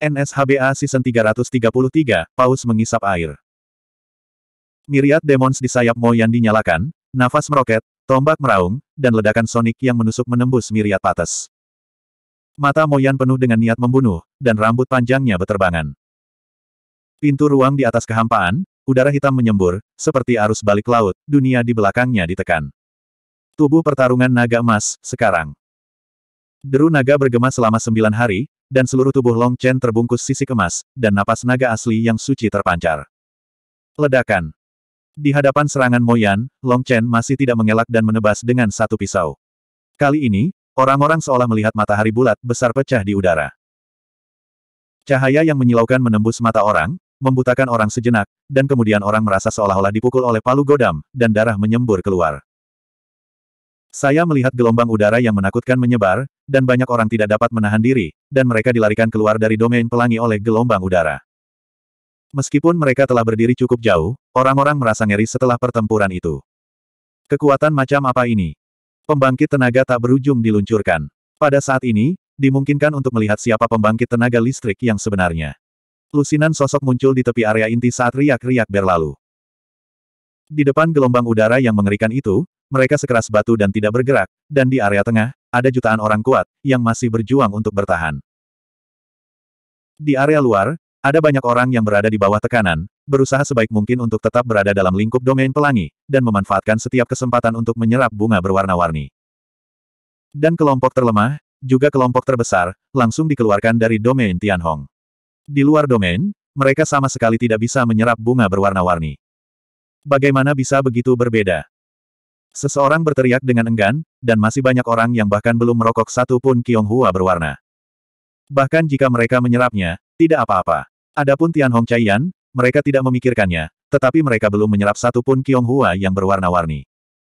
NSHBA Season 333, Paus mengisap air. Miriat demons di sayap Moyan dinyalakan, nafas meroket, tombak meraung, dan ledakan sonik yang menusuk menembus miriat patas. Mata Moyan penuh dengan niat membunuh, dan rambut panjangnya beterbangan. Pintu ruang di atas kehampaan, udara hitam menyembur, seperti arus balik laut, dunia di belakangnya ditekan. Tubuh pertarungan naga emas, sekarang. Deru naga bergema selama sembilan hari, dan seluruh tubuh Long Chen terbungkus sisi kemas, dan napas naga asli yang suci terpancar. Ledakan. Di hadapan serangan Moyan, Long Chen masih tidak mengelak dan menebas dengan satu pisau. Kali ini, orang-orang seolah melihat matahari bulat besar pecah di udara. Cahaya yang menyilaukan menembus mata orang, membutakan orang sejenak, dan kemudian orang merasa seolah-olah dipukul oleh palu godam, dan darah menyembur keluar. Saya melihat gelombang udara yang menakutkan menyebar, dan banyak orang tidak dapat menahan diri, dan mereka dilarikan keluar dari domain pelangi oleh gelombang udara. Meskipun mereka telah berdiri cukup jauh, orang-orang merasa ngeri setelah pertempuran itu. Kekuatan macam apa ini? Pembangkit tenaga tak berujung diluncurkan. Pada saat ini, dimungkinkan untuk melihat siapa pembangkit tenaga listrik yang sebenarnya. Lusinan sosok muncul di tepi area inti saat riak-riak berlalu. Di depan gelombang udara yang mengerikan itu, mereka sekeras batu dan tidak bergerak, dan di area tengah, ada jutaan orang kuat, yang masih berjuang untuk bertahan. Di area luar, ada banyak orang yang berada di bawah tekanan, berusaha sebaik mungkin untuk tetap berada dalam lingkup domain pelangi, dan memanfaatkan setiap kesempatan untuk menyerap bunga berwarna-warni. Dan kelompok terlemah, juga kelompok terbesar, langsung dikeluarkan dari domain Tianhong. Di luar domain, mereka sama sekali tidak bisa menyerap bunga berwarna-warni. Bagaimana bisa begitu berbeda? Seseorang berteriak dengan enggan, dan masih banyak orang yang bahkan belum merokok satu pun Qionghua berwarna. Bahkan jika mereka menyerapnya, tidak apa-apa. Adapun Tian Hong Chaiyan, mereka tidak memikirkannya, tetapi mereka belum menyerap satu pun Qionghua yang berwarna-warni.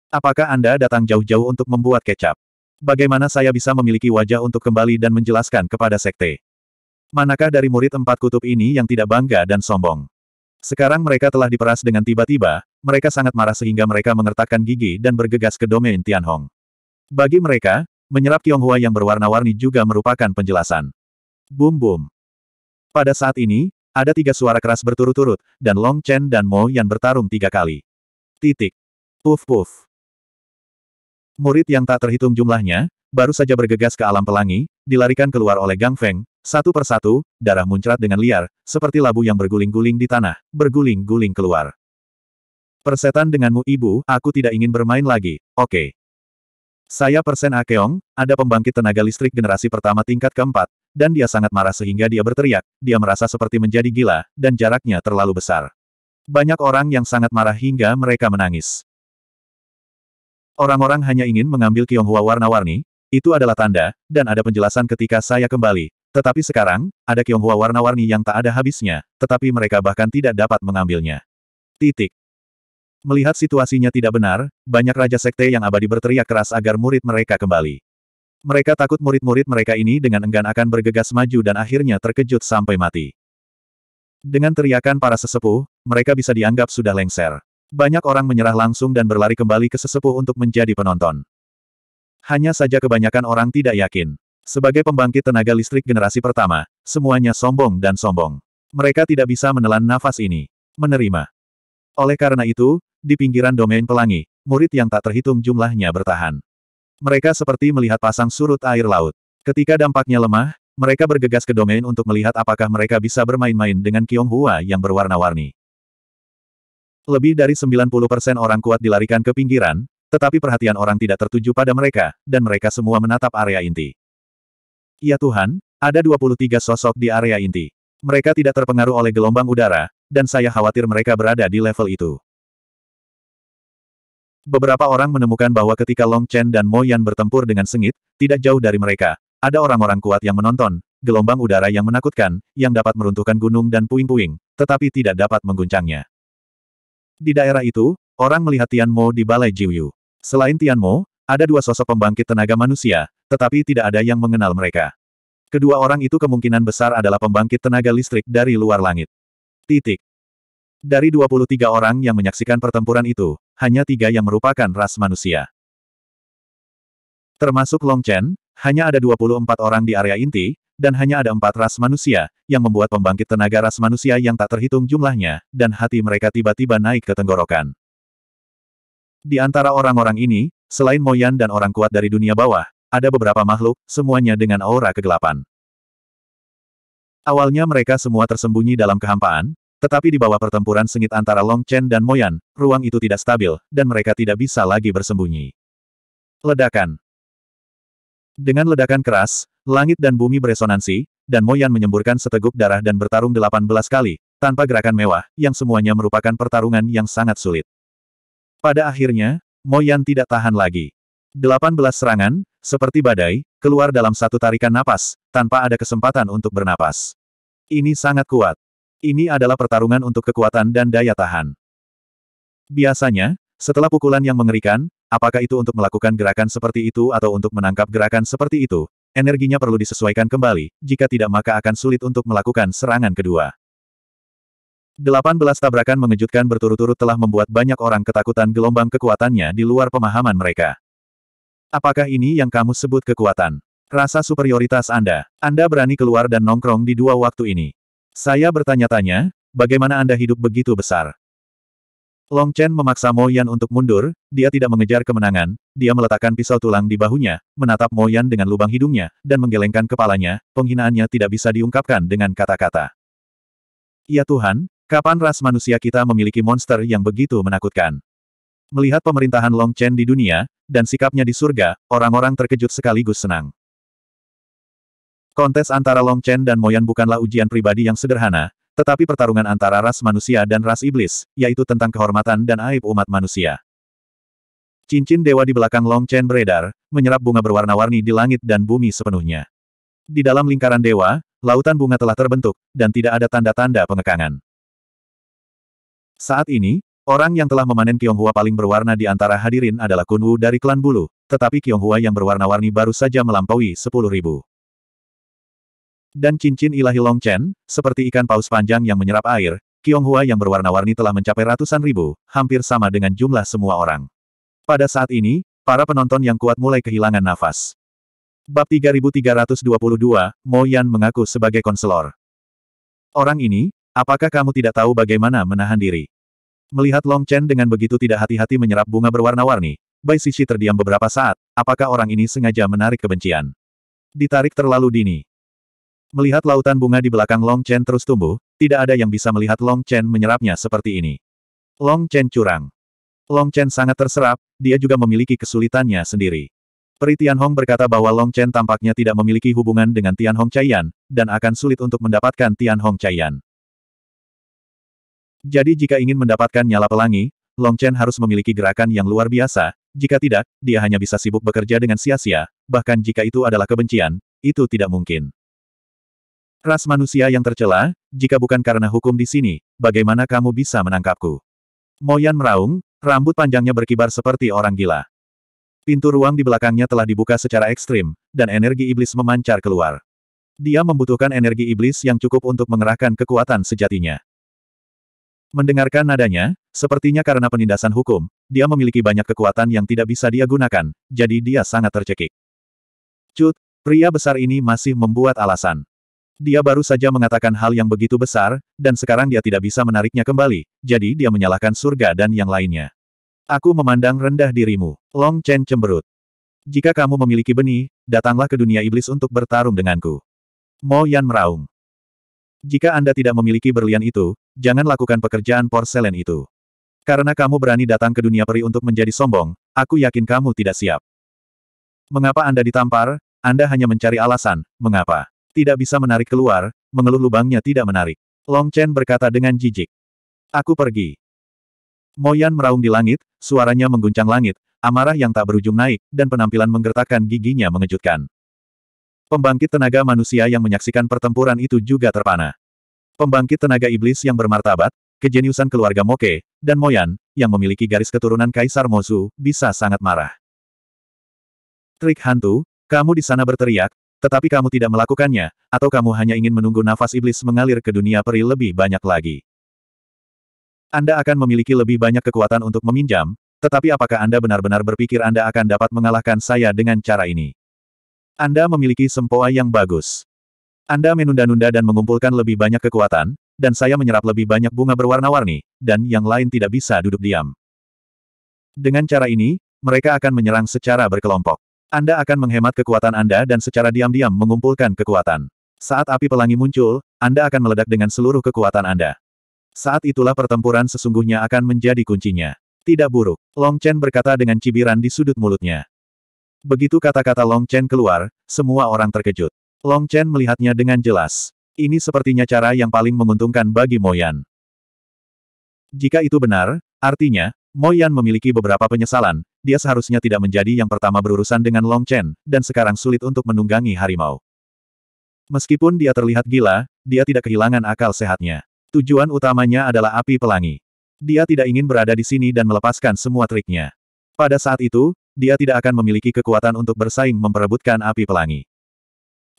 Apakah Anda datang jauh-jauh untuk membuat kecap? Bagaimana saya bisa memiliki wajah untuk kembali dan menjelaskan kepada sekte? Manakah dari murid empat kutub ini yang tidak bangga dan sombong? Sekarang mereka telah diperas dengan tiba-tiba, mereka sangat marah sehingga mereka mengertakkan gigi dan bergegas ke domain Tianhong. Bagi mereka, menyerap Tionghoa yang berwarna-warni juga merupakan penjelasan. Boom boom. Pada saat ini, ada tiga suara keras berturut-turut, dan Long Chen dan Mo yang bertarung tiga kali. Titik. Puf puf. Murid yang tak terhitung jumlahnya, baru saja bergegas ke alam pelangi, dilarikan keluar oleh Gang Feng, satu persatu, darah muncrat dengan liar, seperti labu yang berguling-guling di tanah, berguling-guling keluar. Persetan denganmu ibu, aku tidak ingin bermain lagi, oke. Okay. Saya persen Akeong, ada pembangkit tenaga listrik generasi pertama tingkat keempat, dan dia sangat marah sehingga dia berteriak, dia merasa seperti menjadi gila, dan jaraknya terlalu besar. Banyak orang yang sangat marah hingga mereka menangis. Orang-orang hanya ingin mengambil Kiong Hua warna-warni, itu adalah tanda, dan ada penjelasan ketika saya kembali, tetapi sekarang, ada hua warna-warni yang tak ada habisnya, tetapi mereka bahkan tidak dapat mengambilnya. Titik. Melihat situasinya tidak benar, banyak Raja Sekte yang abadi berteriak keras agar murid mereka kembali. Mereka takut murid-murid mereka ini dengan enggan akan bergegas maju dan akhirnya terkejut sampai mati. Dengan teriakan para sesepuh, mereka bisa dianggap sudah lengser. Banyak orang menyerah langsung dan berlari kembali ke sesepuh untuk menjadi penonton. Hanya saja kebanyakan orang tidak yakin. Sebagai pembangkit tenaga listrik generasi pertama, semuanya sombong dan sombong. Mereka tidak bisa menelan nafas ini. Menerima. Oleh karena itu, di pinggiran domain pelangi, murid yang tak terhitung jumlahnya bertahan. Mereka seperti melihat pasang surut air laut. Ketika dampaknya lemah, mereka bergegas ke domain untuk melihat apakah mereka bisa bermain-main dengan Hua yang berwarna-warni. Lebih dari 90% orang kuat dilarikan ke pinggiran, tetapi perhatian orang tidak tertuju pada mereka, dan mereka semua menatap area inti. Ya Tuhan, ada 23 sosok di area inti. Mereka tidak terpengaruh oleh gelombang udara, dan saya khawatir mereka berada di level itu. Beberapa orang menemukan bahwa ketika Long Chen dan Mo Yan bertempur dengan sengit, tidak jauh dari mereka, ada orang-orang kuat yang menonton, gelombang udara yang menakutkan, yang dapat meruntuhkan gunung dan puing-puing, tetapi tidak dapat mengguncangnya. Di daerah itu, orang melihat Tian Mo di Balai Jiuyu. Selain Tian Mo, ada dua sosok pembangkit tenaga manusia, tetapi tidak ada yang mengenal mereka. Kedua orang itu kemungkinan besar adalah pembangkit tenaga listrik dari luar langit. Titik. Dari 23 orang yang menyaksikan pertempuran itu, hanya tiga yang merupakan ras manusia. Termasuk Long Chen, hanya ada 24 orang di area inti, dan hanya ada empat ras manusia, yang membuat pembangkit tenaga ras manusia yang tak terhitung jumlahnya, dan hati mereka tiba-tiba naik ke tenggorokan. Di antara orang-orang ini, Selain Moyan dan orang kuat dari dunia bawah, ada beberapa makhluk, semuanya dengan aura kegelapan. Awalnya mereka semua tersembunyi dalam kehampaan, tetapi di bawah pertempuran sengit antara Long Chen dan Moyan, ruang itu tidak stabil, dan mereka tidak bisa lagi bersembunyi. Ledakan Dengan ledakan keras, langit dan bumi beresonansi, dan Moyan menyemburkan seteguk darah dan bertarung 18 kali, tanpa gerakan mewah, yang semuanya merupakan pertarungan yang sangat sulit. Pada akhirnya, Moyan tidak tahan lagi. 18 serangan, seperti badai, keluar dalam satu tarikan napas, tanpa ada kesempatan untuk bernapas. Ini sangat kuat. Ini adalah pertarungan untuk kekuatan dan daya tahan. Biasanya, setelah pukulan yang mengerikan, apakah itu untuk melakukan gerakan seperti itu atau untuk menangkap gerakan seperti itu, energinya perlu disesuaikan kembali, jika tidak maka akan sulit untuk melakukan serangan kedua. Delapan belas tabrakan mengejutkan berturut-turut telah membuat banyak orang ketakutan gelombang kekuatannya di luar pemahaman mereka. Apakah ini yang kamu sebut kekuatan? Rasa superioritas Anda. Anda berani keluar dan nongkrong di dua waktu ini. Saya bertanya-tanya, bagaimana Anda hidup begitu besar? Long Chen memaksa Mo Yan untuk mundur, dia tidak mengejar kemenangan, dia meletakkan pisau tulang di bahunya, menatap Mo Yan dengan lubang hidungnya, dan menggelengkan kepalanya, penghinaannya tidak bisa diungkapkan dengan kata-kata. Ya Tuhan, Kapan ras manusia kita memiliki monster yang begitu menakutkan? Melihat pemerintahan Long Chen di dunia, dan sikapnya di surga, orang-orang terkejut sekaligus senang. Kontes antara Long Chen dan Moyan bukanlah ujian pribadi yang sederhana, tetapi pertarungan antara ras manusia dan ras iblis, yaitu tentang kehormatan dan aib umat manusia. Cincin dewa di belakang Long Chen beredar, menyerap bunga berwarna-warni di langit dan bumi sepenuhnya. Di dalam lingkaran dewa, lautan bunga telah terbentuk, dan tidak ada tanda-tanda pengekangan. Saat ini, orang yang telah memanen hua paling berwarna di antara hadirin adalah kunwu dari klan Bulu, tetapi hua yang berwarna-warni baru saja melampaui sepuluh ribu. Dan cincin ilahi Long Chen, seperti ikan paus panjang yang menyerap air, hua yang berwarna-warni telah mencapai ratusan ribu, hampir sama dengan jumlah semua orang. Pada saat ini, para penonton yang kuat mulai kehilangan nafas. Bab 3322, Mo Yan mengaku sebagai konselor. Orang ini, Apakah kamu tidak tahu bagaimana menahan diri? Melihat Long Chen dengan begitu tidak hati-hati menyerap bunga berwarna-warni, Bai Sisi terdiam beberapa saat, apakah orang ini sengaja menarik kebencian? Ditarik terlalu dini. Melihat lautan bunga di belakang Long Chen terus tumbuh, tidak ada yang bisa melihat Long Chen menyerapnya seperti ini. Long Chen curang. Long Chen sangat terserap, dia juga memiliki kesulitannya sendiri. Peri Tianhong berkata bahwa Long Chen tampaknya tidak memiliki hubungan dengan Tian Tianhong Chaiyan, dan akan sulit untuk mendapatkan Tian Tianhong Chaiyan. Jadi jika ingin mendapatkan nyala pelangi, Long Chen harus memiliki gerakan yang luar biasa, jika tidak, dia hanya bisa sibuk bekerja dengan sia-sia, bahkan jika itu adalah kebencian, itu tidak mungkin. Ras manusia yang tercela, jika bukan karena hukum di sini, bagaimana kamu bisa menangkapku? Moyan meraung, rambut panjangnya berkibar seperti orang gila. Pintu ruang di belakangnya telah dibuka secara ekstrim, dan energi iblis memancar keluar. Dia membutuhkan energi iblis yang cukup untuk mengerahkan kekuatan sejatinya. Mendengarkan nadanya, sepertinya karena penindasan hukum, dia memiliki banyak kekuatan yang tidak bisa dia gunakan, jadi dia sangat tercekik. Cut, pria besar ini masih membuat alasan. Dia baru saja mengatakan hal yang begitu besar, dan sekarang dia tidak bisa menariknya kembali, jadi dia menyalahkan surga dan yang lainnya. Aku memandang rendah dirimu. Long Chen cemberut. Jika kamu memiliki benih, datanglah ke dunia iblis untuk bertarung denganku. Mo Yan meraung. Jika Anda tidak memiliki berlian itu, jangan lakukan pekerjaan porselen itu. Karena kamu berani datang ke dunia peri untuk menjadi sombong, aku yakin kamu tidak siap. Mengapa Anda ditampar? Anda hanya mencari alasan, mengapa? Tidak bisa menarik keluar, mengeluh lubangnya tidak menarik. Long Chen berkata dengan jijik. Aku pergi. Moyan meraung di langit, suaranya mengguncang langit, amarah yang tak berujung naik, dan penampilan menggertakkan giginya mengejutkan. Pembangkit tenaga manusia yang menyaksikan pertempuran itu juga terpana. Pembangkit tenaga iblis yang bermartabat, kejeniusan keluarga Moke, dan Moyan, yang memiliki garis keturunan Kaisar Mosu, bisa sangat marah. Trik hantu, kamu di sana berteriak, tetapi kamu tidak melakukannya, atau kamu hanya ingin menunggu nafas iblis mengalir ke dunia peri lebih banyak lagi. Anda akan memiliki lebih banyak kekuatan untuk meminjam, tetapi apakah Anda benar-benar berpikir Anda akan dapat mengalahkan saya dengan cara ini? Anda memiliki sempoa yang bagus. Anda menunda-nunda dan mengumpulkan lebih banyak kekuatan, dan saya menyerap lebih banyak bunga berwarna-warni, dan yang lain tidak bisa duduk diam. Dengan cara ini, mereka akan menyerang secara berkelompok. Anda akan menghemat kekuatan Anda dan secara diam-diam mengumpulkan kekuatan. Saat api pelangi muncul, Anda akan meledak dengan seluruh kekuatan Anda. Saat itulah pertempuran sesungguhnya akan menjadi kuncinya. Tidak buruk, Long Chen berkata dengan cibiran di sudut mulutnya. Begitu kata-kata Long Chen keluar, semua orang terkejut. Long Chen melihatnya dengan jelas. Ini sepertinya cara yang paling menguntungkan bagi Moyan. Jika itu benar, artinya, Moyan memiliki beberapa penyesalan, dia seharusnya tidak menjadi yang pertama berurusan dengan Long Chen, dan sekarang sulit untuk menunggangi harimau. Meskipun dia terlihat gila, dia tidak kehilangan akal sehatnya. Tujuan utamanya adalah api pelangi. Dia tidak ingin berada di sini dan melepaskan semua triknya. Pada saat itu, dia tidak akan memiliki kekuatan untuk bersaing memperebutkan api pelangi.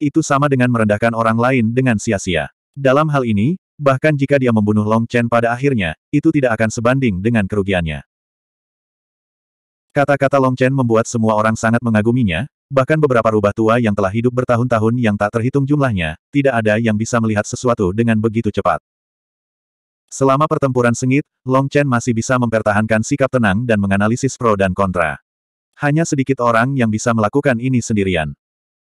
Itu sama dengan merendahkan orang lain dengan sia-sia. Dalam hal ini, bahkan jika dia membunuh Long Chen pada akhirnya, itu tidak akan sebanding dengan kerugiannya. Kata-kata Long Chen membuat semua orang sangat mengaguminya, bahkan beberapa rubah tua yang telah hidup bertahun-tahun yang tak terhitung jumlahnya, tidak ada yang bisa melihat sesuatu dengan begitu cepat. Selama pertempuran sengit, Long Chen masih bisa mempertahankan sikap tenang dan menganalisis pro dan kontra. Hanya sedikit orang yang bisa melakukan ini sendirian.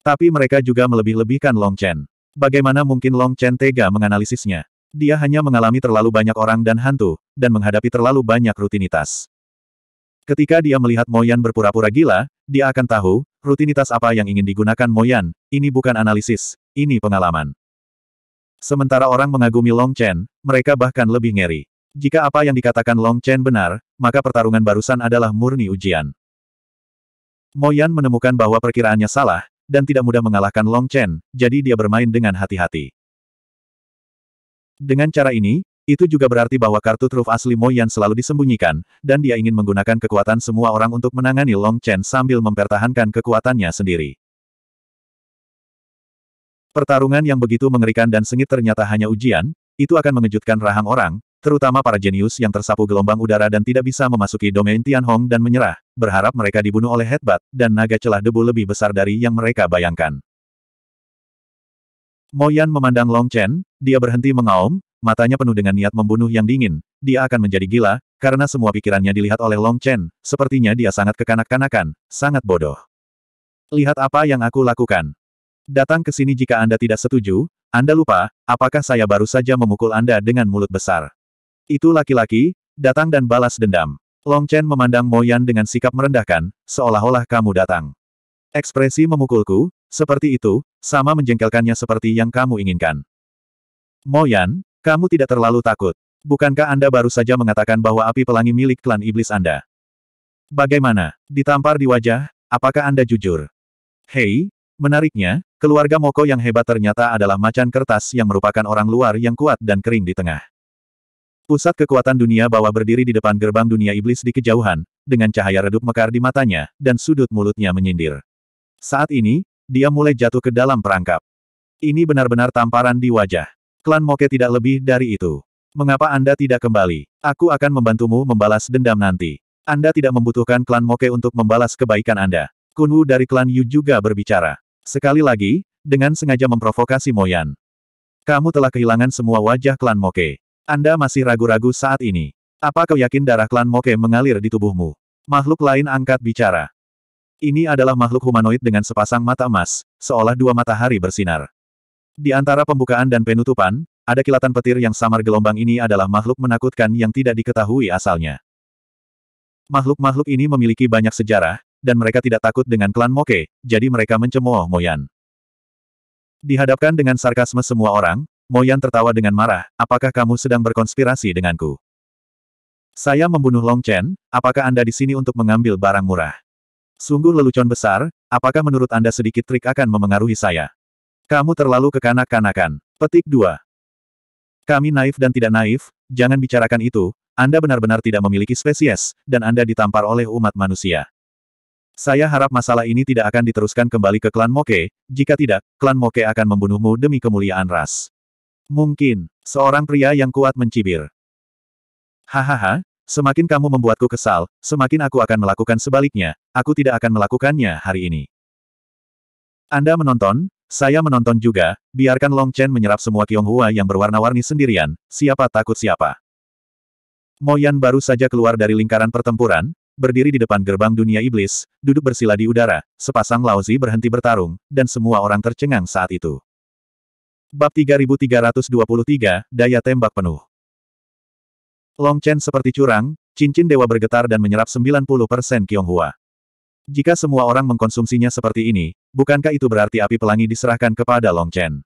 Tapi mereka juga melebih-lebihkan Long Chen. Bagaimana mungkin Long Chen tega menganalisisnya? Dia hanya mengalami terlalu banyak orang dan hantu, dan menghadapi terlalu banyak rutinitas. Ketika dia melihat Moyan berpura-pura gila, dia akan tahu, rutinitas apa yang ingin digunakan Moyan, ini bukan analisis, ini pengalaman. Sementara orang mengagumi Long Chen, mereka bahkan lebih ngeri. Jika apa yang dikatakan Long Chen benar, maka pertarungan barusan adalah murni ujian. Moyan menemukan bahwa perkiraannya salah, dan tidak mudah mengalahkan Long Chen, jadi dia bermain dengan hati-hati. Dengan cara ini, itu juga berarti bahwa kartu truf asli Moyan selalu disembunyikan, dan dia ingin menggunakan kekuatan semua orang untuk menangani Long Chen sambil mempertahankan kekuatannya sendiri. Pertarungan yang begitu mengerikan dan sengit ternyata hanya ujian, itu akan mengejutkan rahang orang, terutama para jenius yang tersapu gelombang udara dan tidak bisa memasuki domain Tianhong dan menyerah, berharap mereka dibunuh oleh headbutt, dan naga celah debu lebih besar dari yang mereka bayangkan. Moyan memandang Long Chen, dia berhenti mengaum, matanya penuh dengan niat membunuh yang dingin, dia akan menjadi gila, karena semua pikirannya dilihat oleh Long Chen, sepertinya dia sangat kekanak-kanakan, sangat bodoh. Lihat apa yang aku lakukan. Datang ke sini jika Anda tidak setuju, Anda lupa, apakah saya baru saja memukul Anda dengan mulut besar. Itu laki-laki, datang dan balas dendam. Long Chen memandang Moyan dengan sikap merendahkan, seolah-olah kamu datang. Ekspresi memukulku, seperti itu, sama menjengkelkannya seperti yang kamu inginkan. Moyan, kamu tidak terlalu takut. Bukankah Anda baru saja mengatakan bahwa api pelangi milik klan iblis Anda? Bagaimana? Ditampar di wajah, apakah Anda jujur? Hei, menariknya, keluarga Moko yang hebat ternyata adalah macan kertas yang merupakan orang luar yang kuat dan kering di tengah. Pusat kekuatan dunia bawah berdiri di depan gerbang dunia iblis di kejauhan, dengan cahaya redup mekar di matanya, dan sudut mulutnya menyindir. Saat ini, dia mulai jatuh ke dalam perangkap. Ini benar-benar tamparan di wajah. Klan Moke tidak lebih dari itu. Mengapa Anda tidak kembali? Aku akan membantumu membalas dendam nanti. Anda tidak membutuhkan klan Moke untuk membalas kebaikan Anda. Kunwu dari klan Yu juga berbicara. Sekali lagi, dengan sengaja memprovokasi Moyan. Kamu telah kehilangan semua wajah klan Moke. Anda masih ragu-ragu saat ini. Apa kau yakin darah klan Moke mengalir di tubuhmu? Makhluk lain angkat bicara. Ini adalah makhluk humanoid dengan sepasang mata emas, seolah dua matahari bersinar. Di antara pembukaan dan penutupan, ada kilatan petir yang samar gelombang ini adalah makhluk menakutkan yang tidak diketahui asalnya. Makhluk-makhluk ini memiliki banyak sejarah, dan mereka tidak takut dengan klan Moke, jadi mereka mencemooh Moyan. Dihadapkan dengan sarkasme semua orang, Moyan tertawa dengan marah, apakah kamu sedang berkonspirasi denganku? Saya membunuh Long Chen, apakah Anda di sini untuk mengambil barang murah? Sungguh lelucon besar, apakah menurut Anda sedikit trik akan memengaruhi saya? Kamu terlalu kekanak-kanakan. Petik 2. Kami naif dan tidak naif, jangan bicarakan itu, Anda benar-benar tidak memiliki spesies, dan Anda ditampar oleh umat manusia. Saya harap masalah ini tidak akan diteruskan kembali ke klan Moke, jika tidak, klan Moke akan membunuhmu demi kemuliaan ras. Mungkin, seorang pria yang kuat mencibir. Hahaha, semakin kamu membuatku kesal, semakin aku akan melakukan sebaliknya, aku tidak akan melakukannya hari ini. Anda menonton, saya menonton juga, biarkan Long Chen menyerap semua Tionghoa yang berwarna-warni sendirian, siapa takut siapa. Moyan baru saja keluar dari lingkaran pertempuran, berdiri di depan gerbang dunia iblis, duduk bersila di udara, sepasang Lauzi berhenti bertarung, dan semua orang tercengang saat itu. Bab 3323, Daya Tembak Penuh. Long Chen seperti curang, cincin dewa bergetar dan menyerap 90% Kionghua. Jika semua orang mengkonsumsinya seperti ini, bukankah itu berarti api pelangi diserahkan kepada Long Chen?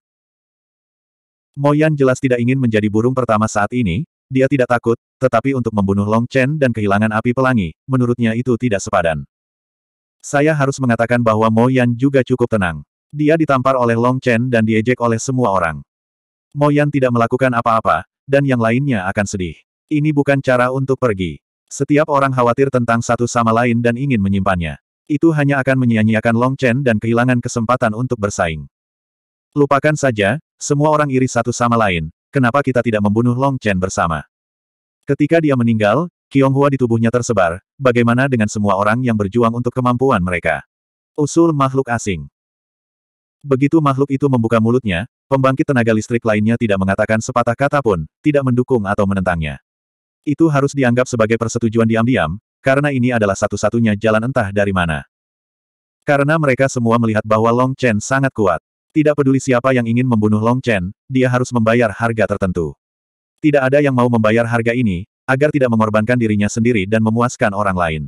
Moyan jelas tidak ingin menjadi burung pertama saat ini, dia tidak takut, tetapi untuk membunuh Long Chen dan kehilangan api pelangi, menurutnya itu tidak sepadan. Saya harus mengatakan bahwa Mo juga cukup tenang. Dia ditampar oleh Long Chen dan diejek oleh semua orang. Moyan tidak melakukan apa-apa, dan yang lainnya akan sedih. Ini bukan cara untuk pergi. Setiap orang khawatir tentang satu sama lain dan ingin menyimpannya. Itu hanya akan menyia-nyiakan Long Chen dan kehilangan kesempatan untuk bersaing. Lupakan saja, semua orang iri satu sama lain, kenapa kita tidak membunuh Long Chen bersama? Ketika dia meninggal, hua di tubuhnya tersebar, bagaimana dengan semua orang yang berjuang untuk kemampuan mereka? Usul makhluk asing. Begitu makhluk itu membuka mulutnya, pembangkit tenaga listrik lainnya tidak mengatakan sepatah kata pun, tidak mendukung atau menentangnya. Itu harus dianggap sebagai persetujuan diam-diam, karena ini adalah satu-satunya jalan entah dari mana. Karena mereka semua melihat bahwa Long Chen sangat kuat. Tidak peduli siapa yang ingin membunuh Long Chen, dia harus membayar harga tertentu. Tidak ada yang mau membayar harga ini, agar tidak mengorbankan dirinya sendiri dan memuaskan orang lain.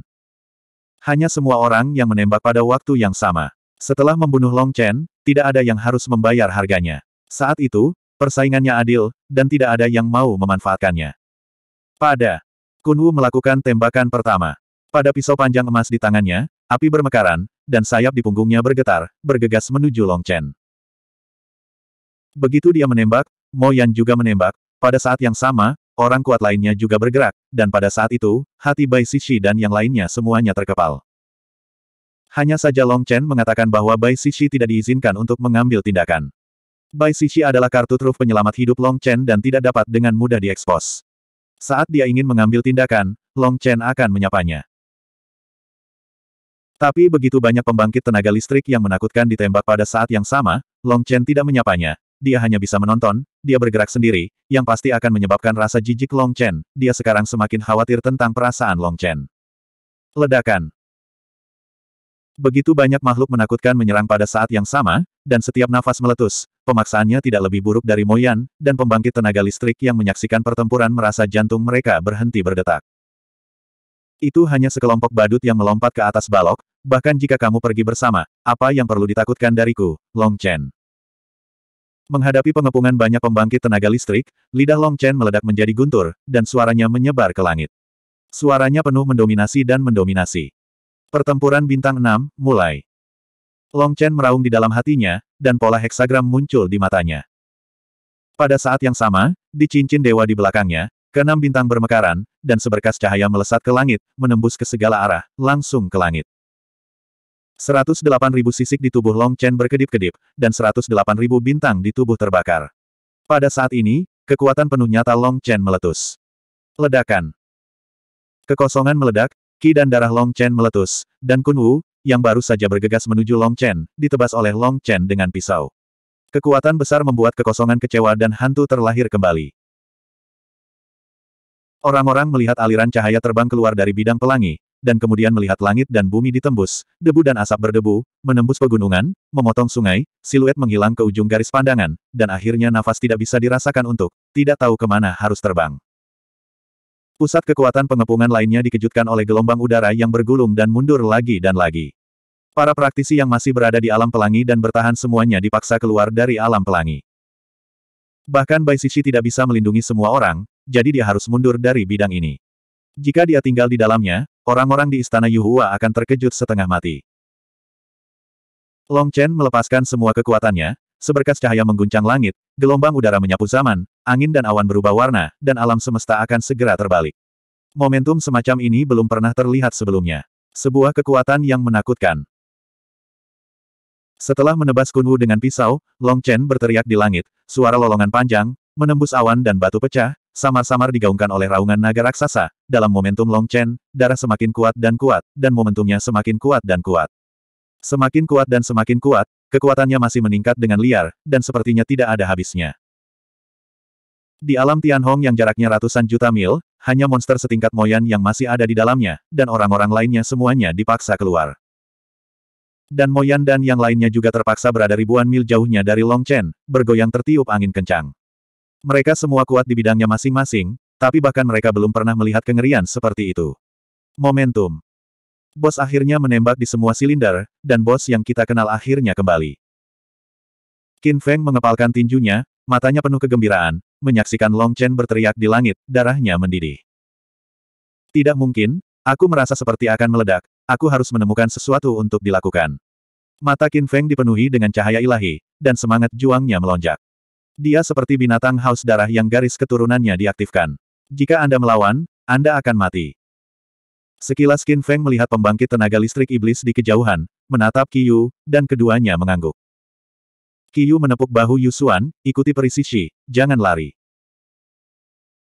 Hanya semua orang yang menembak pada waktu yang sama. Setelah membunuh Long Chen, tidak ada yang harus membayar harganya. Saat itu, persaingannya adil, dan tidak ada yang mau memanfaatkannya. Pada, Kunwu melakukan tembakan pertama. Pada pisau panjang emas di tangannya, api bermekaran, dan sayap di punggungnya bergetar, bergegas menuju Long Chen. Begitu dia menembak, Mo Yan juga menembak, pada saat yang sama, orang kuat lainnya juga bergerak, dan pada saat itu, hati Bai Sishi dan yang lainnya semuanya terkepal. Hanya saja Long Chen mengatakan bahwa Bai Shishi tidak diizinkan untuk mengambil tindakan. Bai Shishi adalah kartu truf penyelamat hidup Long Chen dan tidak dapat dengan mudah diekspos. Saat dia ingin mengambil tindakan, Long Chen akan menyapanya. Tapi begitu banyak pembangkit tenaga listrik yang menakutkan ditembak pada saat yang sama, Long Chen tidak menyapanya. Dia hanya bisa menonton, dia bergerak sendiri, yang pasti akan menyebabkan rasa jijik Long Chen. Dia sekarang semakin khawatir tentang perasaan Long Chen. Ledakan, Begitu banyak makhluk menakutkan menyerang pada saat yang sama, dan setiap nafas meletus, pemaksaannya tidak lebih buruk dari Moyan, dan pembangkit tenaga listrik yang menyaksikan pertempuran merasa jantung mereka berhenti berdetak. Itu hanya sekelompok badut yang melompat ke atas balok, bahkan jika kamu pergi bersama, apa yang perlu ditakutkan dariku, Long Chen. Menghadapi pengepungan banyak pembangkit tenaga listrik, lidah Long Chen meledak menjadi guntur, dan suaranya menyebar ke langit. Suaranya penuh mendominasi dan mendominasi. Pertempuran bintang 6, mulai. Long Chen meraung di dalam hatinya, dan pola heksagram muncul di matanya. Pada saat yang sama, di cincin dewa di belakangnya, keenam bintang bermekaran, dan seberkas cahaya melesat ke langit, menembus ke segala arah, langsung ke langit. 108.000 sisik di tubuh Long Chen berkedip-kedip, dan 108.000 bintang di tubuh terbakar. Pada saat ini, kekuatan penuh nyata Long Chen meletus. Ledakan. Kekosongan meledak, Ki dan darah Long Chen meletus, dan Kun Wu, yang baru saja bergegas menuju Long Chen, ditebas oleh Long Chen dengan pisau. Kekuatan besar membuat kekosongan kecewa dan hantu terlahir kembali. Orang-orang melihat aliran cahaya terbang keluar dari bidang pelangi, dan kemudian melihat langit dan bumi ditembus, debu dan asap berdebu, menembus pegunungan, memotong sungai, siluet menghilang ke ujung garis pandangan, dan akhirnya nafas tidak bisa dirasakan untuk, tidak tahu kemana harus terbang. Pusat kekuatan pengepungan lainnya dikejutkan oleh gelombang udara yang bergulung dan mundur lagi dan lagi. Para praktisi yang masih berada di alam pelangi dan bertahan semuanya dipaksa keluar dari alam pelangi. Bahkan Bai Shishi tidak bisa melindungi semua orang, jadi dia harus mundur dari bidang ini. Jika dia tinggal di dalamnya, orang-orang di istana Yuhua akan terkejut setengah mati. Long Chen melepaskan semua kekuatannya, seberkas cahaya mengguncang langit, gelombang udara menyapu zaman, angin dan awan berubah warna, dan alam semesta akan segera terbalik. Momentum semacam ini belum pernah terlihat sebelumnya. Sebuah kekuatan yang menakutkan. Setelah menebas Kunwu dengan pisau, Long Chen berteriak di langit, suara lolongan panjang, menembus awan dan batu pecah, samar-samar digaungkan oleh raungan naga raksasa. Dalam momentum Long Chen, darah semakin kuat dan kuat, dan momentumnya semakin kuat dan kuat. Semakin kuat dan semakin kuat, kekuatannya masih meningkat dengan liar, dan sepertinya tidak ada habisnya. Di alam Tianhong yang jaraknya ratusan juta mil, hanya monster setingkat Moyan yang masih ada di dalamnya, dan orang-orang lainnya semuanya dipaksa keluar. Dan Moyan dan yang lainnya juga terpaksa berada ribuan mil jauhnya dari Long Chen. bergoyang tertiup angin kencang. Mereka semua kuat di bidangnya masing-masing, tapi bahkan mereka belum pernah melihat kengerian seperti itu. Momentum. Bos akhirnya menembak di semua silinder, dan bos yang kita kenal akhirnya kembali. Qin Feng mengepalkan tinjunya, matanya penuh kegembiraan, menyaksikan Long Chen berteriak di langit, darahnya mendidih. Tidak mungkin, aku merasa seperti akan meledak, aku harus menemukan sesuatu untuk dilakukan. Mata Qin Feng dipenuhi dengan cahaya ilahi, dan semangat juangnya melonjak. Dia seperti binatang haus darah yang garis keturunannya diaktifkan. Jika Anda melawan, Anda akan mati. Sekilas Qin Feng melihat pembangkit tenaga listrik iblis di kejauhan, menatap Qiyu, dan keduanya mengangguk. Kiyu menepuk bahu Yusuan, ikuti perisishi, jangan lari.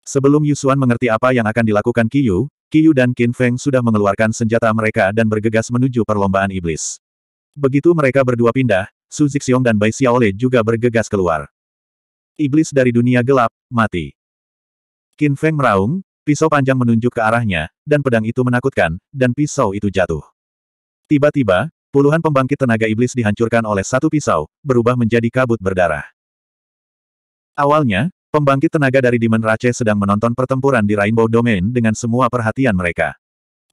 Sebelum Yusuan mengerti apa yang akan dilakukan Kiyu, Kiyu dan Qin Feng sudah mengeluarkan senjata mereka dan bergegas menuju perlombaan iblis. Begitu mereka berdua pindah, Su Zixiong dan Bai Xiaole juga bergegas keluar. Iblis dari dunia gelap, mati. Qin Feng meraung, pisau panjang menunjuk ke arahnya, dan pedang itu menakutkan, dan pisau itu jatuh. Tiba-tiba, Puluhan pembangkit tenaga iblis dihancurkan oleh satu pisau, berubah menjadi kabut berdarah. Awalnya, pembangkit tenaga dari Demon Rache sedang menonton pertempuran di Rainbow Domain dengan semua perhatian mereka.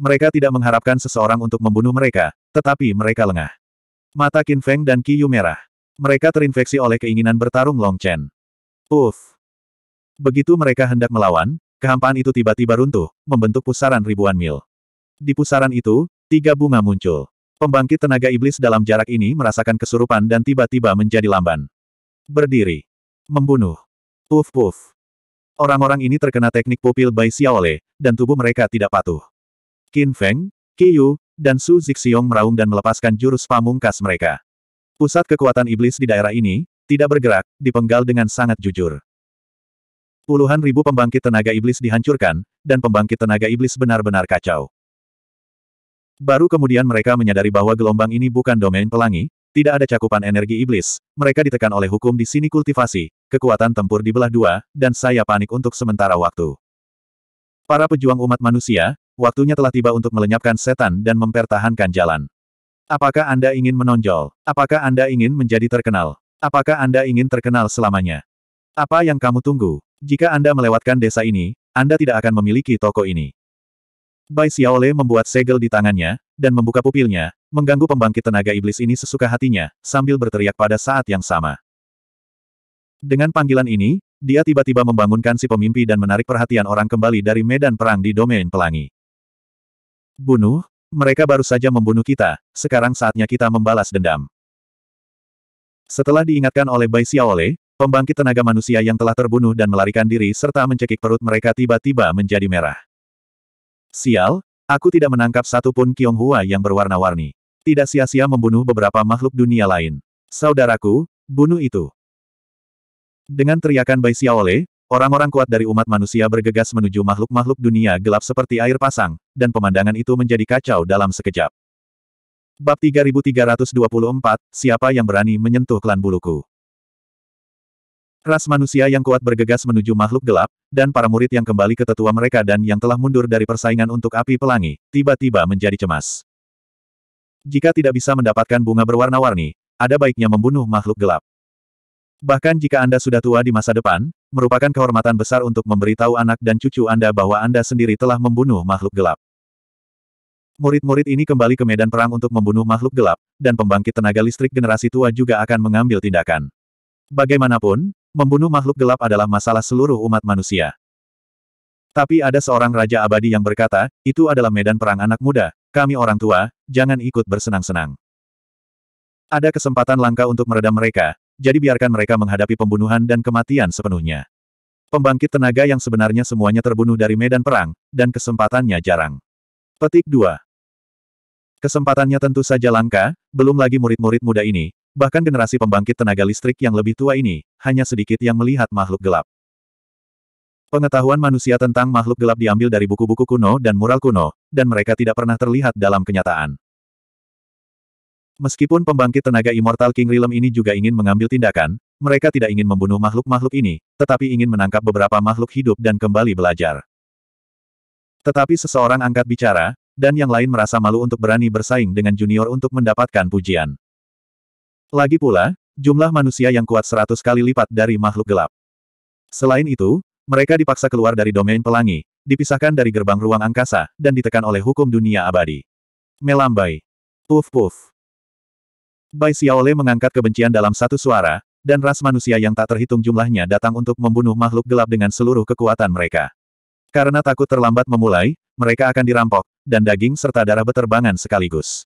Mereka tidak mengharapkan seseorang untuk membunuh mereka, tetapi mereka lengah. Mata Qin Feng dan Qiyu merah. Mereka terinfeksi oleh keinginan bertarung Long Chen. Uff. Begitu mereka hendak melawan, kehampaan itu tiba-tiba runtuh, membentuk pusaran ribuan mil. Di pusaran itu, tiga bunga muncul. Pembangkit tenaga iblis dalam jarak ini merasakan kesurupan dan tiba-tiba menjadi lamban. Berdiri. Membunuh. Puf puf. Orang-orang ini terkena teknik pupil Bai Xiaole, dan tubuh mereka tidak patuh. Qin Feng, Yu, dan Su Zixiong meraung dan melepaskan jurus pamungkas mereka. Pusat kekuatan iblis di daerah ini, tidak bergerak, dipenggal dengan sangat jujur. Puluhan ribu pembangkit tenaga iblis dihancurkan, dan pembangkit tenaga iblis benar-benar kacau. Baru kemudian mereka menyadari bahwa gelombang ini bukan domain pelangi, tidak ada cakupan energi iblis, mereka ditekan oleh hukum di sini kultivasi, kekuatan tempur di belah dua, dan saya panik untuk sementara waktu. Para pejuang umat manusia, waktunya telah tiba untuk melenyapkan setan dan mempertahankan jalan. Apakah Anda ingin menonjol? Apakah Anda ingin menjadi terkenal? Apakah Anda ingin terkenal selamanya? Apa yang kamu tunggu? Jika Anda melewatkan desa ini, Anda tidak akan memiliki toko ini. Bai Xiaole membuat segel di tangannya, dan membuka pupilnya, mengganggu pembangkit tenaga iblis ini sesuka hatinya, sambil berteriak pada saat yang sama. Dengan panggilan ini, dia tiba-tiba membangunkan si pemimpi dan menarik perhatian orang kembali dari medan perang di domain pelangi. Bunuh, mereka baru saja membunuh kita, sekarang saatnya kita membalas dendam. Setelah diingatkan oleh Bai Xiaole, pembangkit tenaga manusia yang telah terbunuh dan melarikan diri serta mencekik perut mereka tiba-tiba menjadi merah. Sial, aku tidak menangkap satupun pun Kiong Hua yang berwarna-warni. Tidak sia-sia membunuh beberapa makhluk dunia lain. Saudaraku, bunuh itu. Dengan teriakan Bai Xiaole, orang-orang kuat dari umat manusia bergegas menuju makhluk-makhluk dunia gelap seperti air pasang, dan pemandangan itu menjadi kacau dalam sekejap. Bab 3324, Siapa yang berani menyentuh klan buluku? Ras manusia yang kuat bergegas menuju makhluk gelap, dan para murid yang kembali ke tetua mereka dan yang telah mundur dari persaingan untuk api pelangi, tiba-tiba menjadi cemas. Jika tidak bisa mendapatkan bunga berwarna-warni, ada baiknya membunuh makhluk gelap. Bahkan jika Anda sudah tua di masa depan, merupakan kehormatan besar untuk memberitahu anak dan cucu Anda bahwa Anda sendiri telah membunuh makhluk gelap. Murid-murid ini kembali ke medan perang untuk membunuh makhluk gelap, dan pembangkit tenaga listrik generasi tua juga akan mengambil tindakan. Bagaimanapun, membunuh makhluk gelap adalah masalah seluruh umat manusia. Tapi ada seorang raja abadi yang berkata, itu adalah medan perang anak muda, kami orang tua, jangan ikut bersenang-senang. Ada kesempatan langka untuk meredam mereka, jadi biarkan mereka menghadapi pembunuhan dan kematian sepenuhnya. Pembangkit tenaga yang sebenarnya semuanya terbunuh dari medan perang, dan kesempatannya jarang. Petik 2. Kesempatannya tentu saja langka, belum lagi murid-murid muda ini, Bahkan generasi pembangkit tenaga listrik yang lebih tua ini, hanya sedikit yang melihat makhluk gelap. Pengetahuan manusia tentang makhluk gelap diambil dari buku-buku kuno dan mural kuno, dan mereka tidak pernah terlihat dalam kenyataan. Meskipun pembangkit tenaga Immortal King Realm ini juga ingin mengambil tindakan, mereka tidak ingin membunuh makhluk-makhluk ini, tetapi ingin menangkap beberapa makhluk hidup dan kembali belajar. Tetapi seseorang angkat bicara, dan yang lain merasa malu untuk berani bersaing dengan junior untuk mendapatkan pujian. Lagi pula, jumlah manusia yang kuat seratus kali lipat dari makhluk gelap. Selain itu, mereka dipaksa keluar dari domain pelangi, dipisahkan dari gerbang ruang angkasa, dan ditekan oleh hukum dunia abadi. Melambai. Puf puf. Bai Xiaole mengangkat kebencian dalam satu suara, dan ras manusia yang tak terhitung jumlahnya datang untuk membunuh makhluk gelap dengan seluruh kekuatan mereka. Karena takut terlambat memulai, mereka akan dirampok, dan daging serta darah beterbangan sekaligus.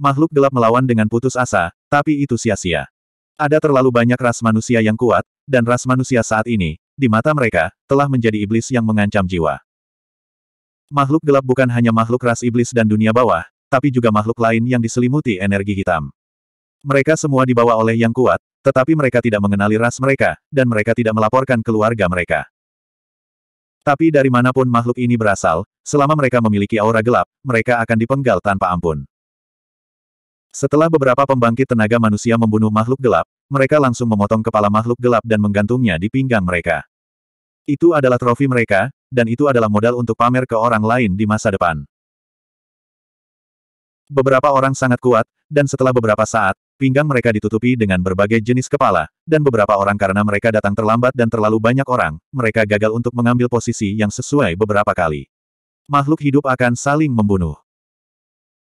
Makhluk gelap melawan dengan putus asa, tapi itu sia-sia. Ada terlalu banyak ras manusia yang kuat, dan ras manusia saat ini, di mata mereka, telah menjadi iblis yang mengancam jiwa. Makhluk gelap bukan hanya makhluk ras iblis dan dunia bawah, tapi juga makhluk lain yang diselimuti energi hitam. Mereka semua dibawa oleh yang kuat, tetapi mereka tidak mengenali ras mereka, dan mereka tidak melaporkan keluarga mereka. Tapi dari manapun makhluk ini berasal, selama mereka memiliki aura gelap, mereka akan dipenggal tanpa ampun. Setelah beberapa pembangkit tenaga manusia membunuh makhluk gelap, mereka langsung memotong kepala makhluk gelap dan menggantungnya di pinggang mereka. Itu adalah trofi mereka, dan itu adalah modal untuk pamer ke orang lain di masa depan. Beberapa orang sangat kuat, dan setelah beberapa saat, pinggang mereka ditutupi dengan berbagai jenis kepala, dan beberapa orang karena mereka datang terlambat dan terlalu banyak orang, mereka gagal untuk mengambil posisi yang sesuai beberapa kali. Makhluk hidup akan saling membunuh.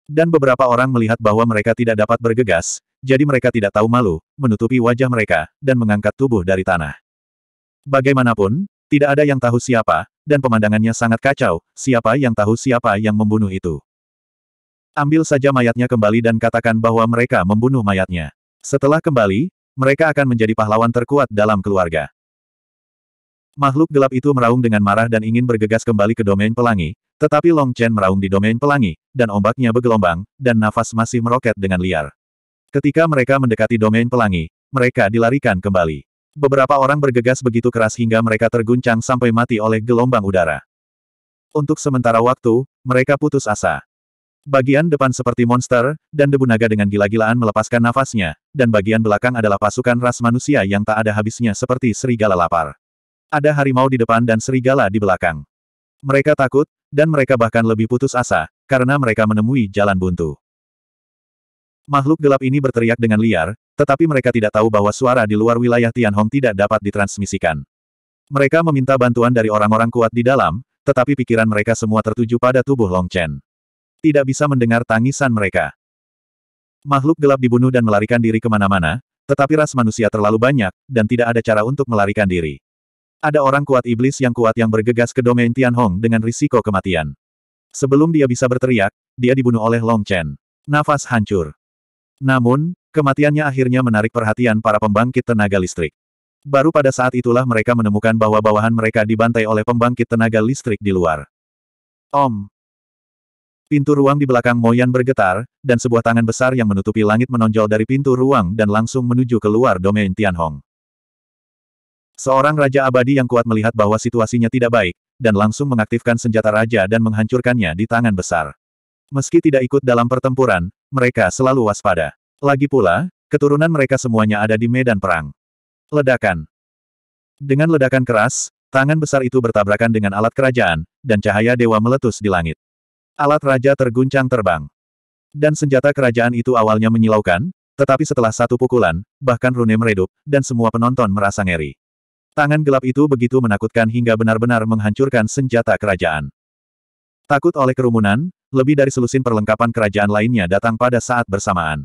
Dan beberapa orang melihat bahwa mereka tidak dapat bergegas, jadi mereka tidak tahu malu, menutupi wajah mereka, dan mengangkat tubuh dari tanah. Bagaimanapun, tidak ada yang tahu siapa, dan pemandangannya sangat kacau, siapa yang tahu siapa yang membunuh itu. Ambil saja mayatnya kembali dan katakan bahwa mereka membunuh mayatnya. Setelah kembali, mereka akan menjadi pahlawan terkuat dalam keluarga. Makhluk gelap itu meraung dengan marah dan ingin bergegas kembali ke domain pelangi, tetapi Long Chen meraung di domain pelangi, dan ombaknya bergelombang, dan nafas masih meroket dengan liar. Ketika mereka mendekati domain pelangi, mereka dilarikan kembali. Beberapa orang bergegas begitu keras hingga mereka terguncang sampai mati oleh gelombang udara. Untuk sementara waktu, mereka putus asa. Bagian depan seperti monster, dan debu naga dengan gila-gilaan melepaskan nafasnya, dan bagian belakang adalah pasukan ras manusia yang tak ada habisnya seperti serigala lapar. Ada harimau di depan dan serigala di belakang. Mereka takut, dan mereka bahkan lebih putus asa, karena mereka menemui jalan buntu. Makhluk gelap ini berteriak dengan liar, tetapi mereka tidak tahu bahwa suara di luar wilayah Tianhong tidak dapat ditransmisikan. Mereka meminta bantuan dari orang-orang kuat di dalam, tetapi pikiran mereka semua tertuju pada tubuh Long Chen. Tidak bisa mendengar tangisan mereka. Makhluk gelap dibunuh dan melarikan diri kemana-mana, tetapi ras manusia terlalu banyak, dan tidak ada cara untuk melarikan diri. Ada orang kuat iblis yang kuat yang bergegas ke domain Tianhong dengan risiko kematian. Sebelum dia bisa berteriak, dia dibunuh oleh Long Chen. Nafas hancur. Namun, kematiannya akhirnya menarik perhatian para pembangkit tenaga listrik. Baru pada saat itulah mereka menemukan bahwa bawahan mereka dibantai oleh pembangkit tenaga listrik di luar. Om, Pintu ruang di belakang Moyan bergetar, dan sebuah tangan besar yang menutupi langit menonjol dari pintu ruang dan langsung menuju keluar domain Tianhong. Seorang raja abadi yang kuat melihat bahwa situasinya tidak baik, dan langsung mengaktifkan senjata raja dan menghancurkannya di tangan besar. Meski tidak ikut dalam pertempuran, mereka selalu waspada. Lagi pula, keturunan mereka semuanya ada di medan perang. Ledakan. Dengan ledakan keras, tangan besar itu bertabrakan dengan alat kerajaan, dan cahaya dewa meletus di langit. Alat raja terguncang terbang. Dan senjata kerajaan itu awalnya menyilaukan, tetapi setelah satu pukulan, bahkan rune meredup, dan semua penonton merasa ngeri. Tangan gelap itu begitu menakutkan hingga benar-benar menghancurkan senjata kerajaan. Takut oleh kerumunan, lebih dari selusin perlengkapan kerajaan lainnya datang pada saat bersamaan.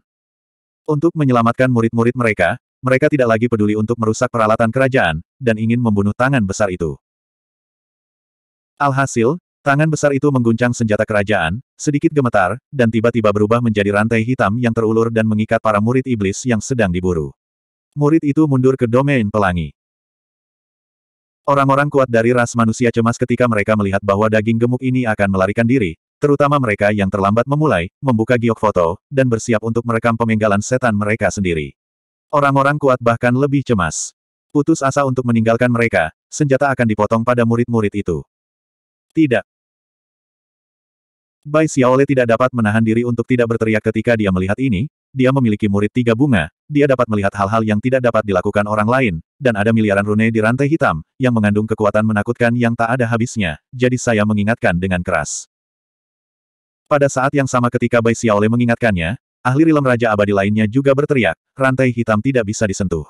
Untuk menyelamatkan murid-murid mereka, mereka tidak lagi peduli untuk merusak peralatan kerajaan, dan ingin membunuh tangan besar itu. Alhasil, tangan besar itu mengguncang senjata kerajaan, sedikit gemetar, dan tiba-tiba berubah menjadi rantai hitam yang terulur dan mengikat para murid iblis yang sedang diburu. Murid itu mundur ke domain pelangi. Orang-orang kuat dari ras manusia cemas ketika mereka melihat bahwa daging gemuk ini akan melarikan diri, terutama mereka yang terlambat memulai, membuka giok foto, dan bersiap untuk merekam pemenggalan setan mereka sendiri. Orang-orang kuat bahkan lebih cemas. Putus asa untuk meninggalkan mereka, senjata akan dipotong pada murid-murid itu. Tidak. Bai Xiaole tidak dapat menahan diri untuk tidak berteriak ketika dia melihat ini, dia memiliki murid tiga bunga, dia dapat melihat hal-hal yang tidak dapat dilakukan orang lain, dan ada miliaran rune di rantai hitam, yang mengandung kekuatan menakutkan yang tak ada habisnya, jadi saya mengingatkan dengan keras. Pada saat yang sama ketika Bai Xiaole mengingatkannya, ahli rilem Raja Abadi lainnya juga berteriak, rantai hitam tidak bisa disentuh.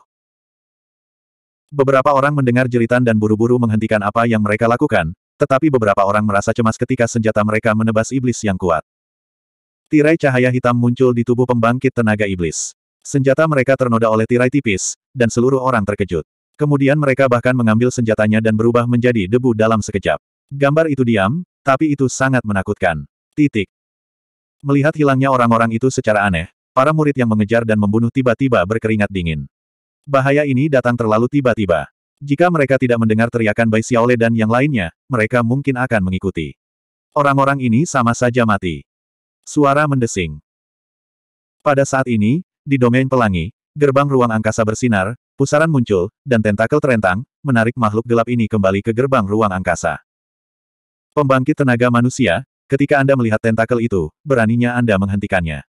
Beberapa orang mendengar jeritan dan buru-buru menghentikan apa yang mereka lakukan, tetapi beberapa orang merasa cemas ketika senjata mereka menebas iblis yang kuat. Tirai cahaya hitam muncul di tubuh pembangkit tenaga iblis. Senjata mereka ternoda oleh tirai tipis, dan seluruh orang terkejut. Kemudian mereka bahkan mengambil senjatanya dan berubah menjadi debu dalam sekejap. Gambar itu diam, tapi itu sangat menakutkan. Titik. Melihat hilangnya orang-orang itu secara aneh, para murid yang mengejar dan membunuh tiba-tiba berkeringat dingin. Bahaya ini datang terlalu tiba-tiba. Jika mereka tidak mendengar teriakan Bai Xiaole dan yang lainnya, mereka mungkin akan mengikuti. Orang-orang ini sama saja mati. Suara mendesing. Pada saat ini, di domain pelangi, gerbang ruang angkasa bersinar, pusaran muncul, dan tentakel terentang, menarik makhluk gelap ini kembali ke gerbang ruang angkasa. Pembangkit tenaga manusia, ketika Anda melihat tentakel itu, beraninya Anda menghentikannya.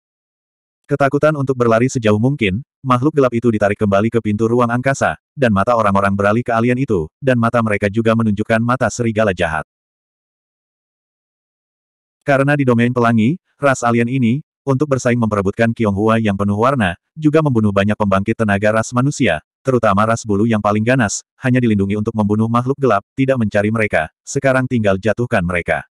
Ketakutan untuk berlari sejauh mungkin, makhluk gelap itu ditarik kembali ke pintu ruang angkasa, dan mata orang-orang beralih ke alien itu, dan mata mereka juga menunjukkan mata serigala jahat. Karena di domain pelangi, ras alien ini, untuk bersaing memperebutkan Hua yang penuh warna, juga membunuh banyak pembangkit tenaga ras manusia, terutama ras bulu yang paling ganas, hanya dilindungi untuk membunuh makhluk gelap, tidak mencari mereka, sekarang tinggal jatuhkan mereka.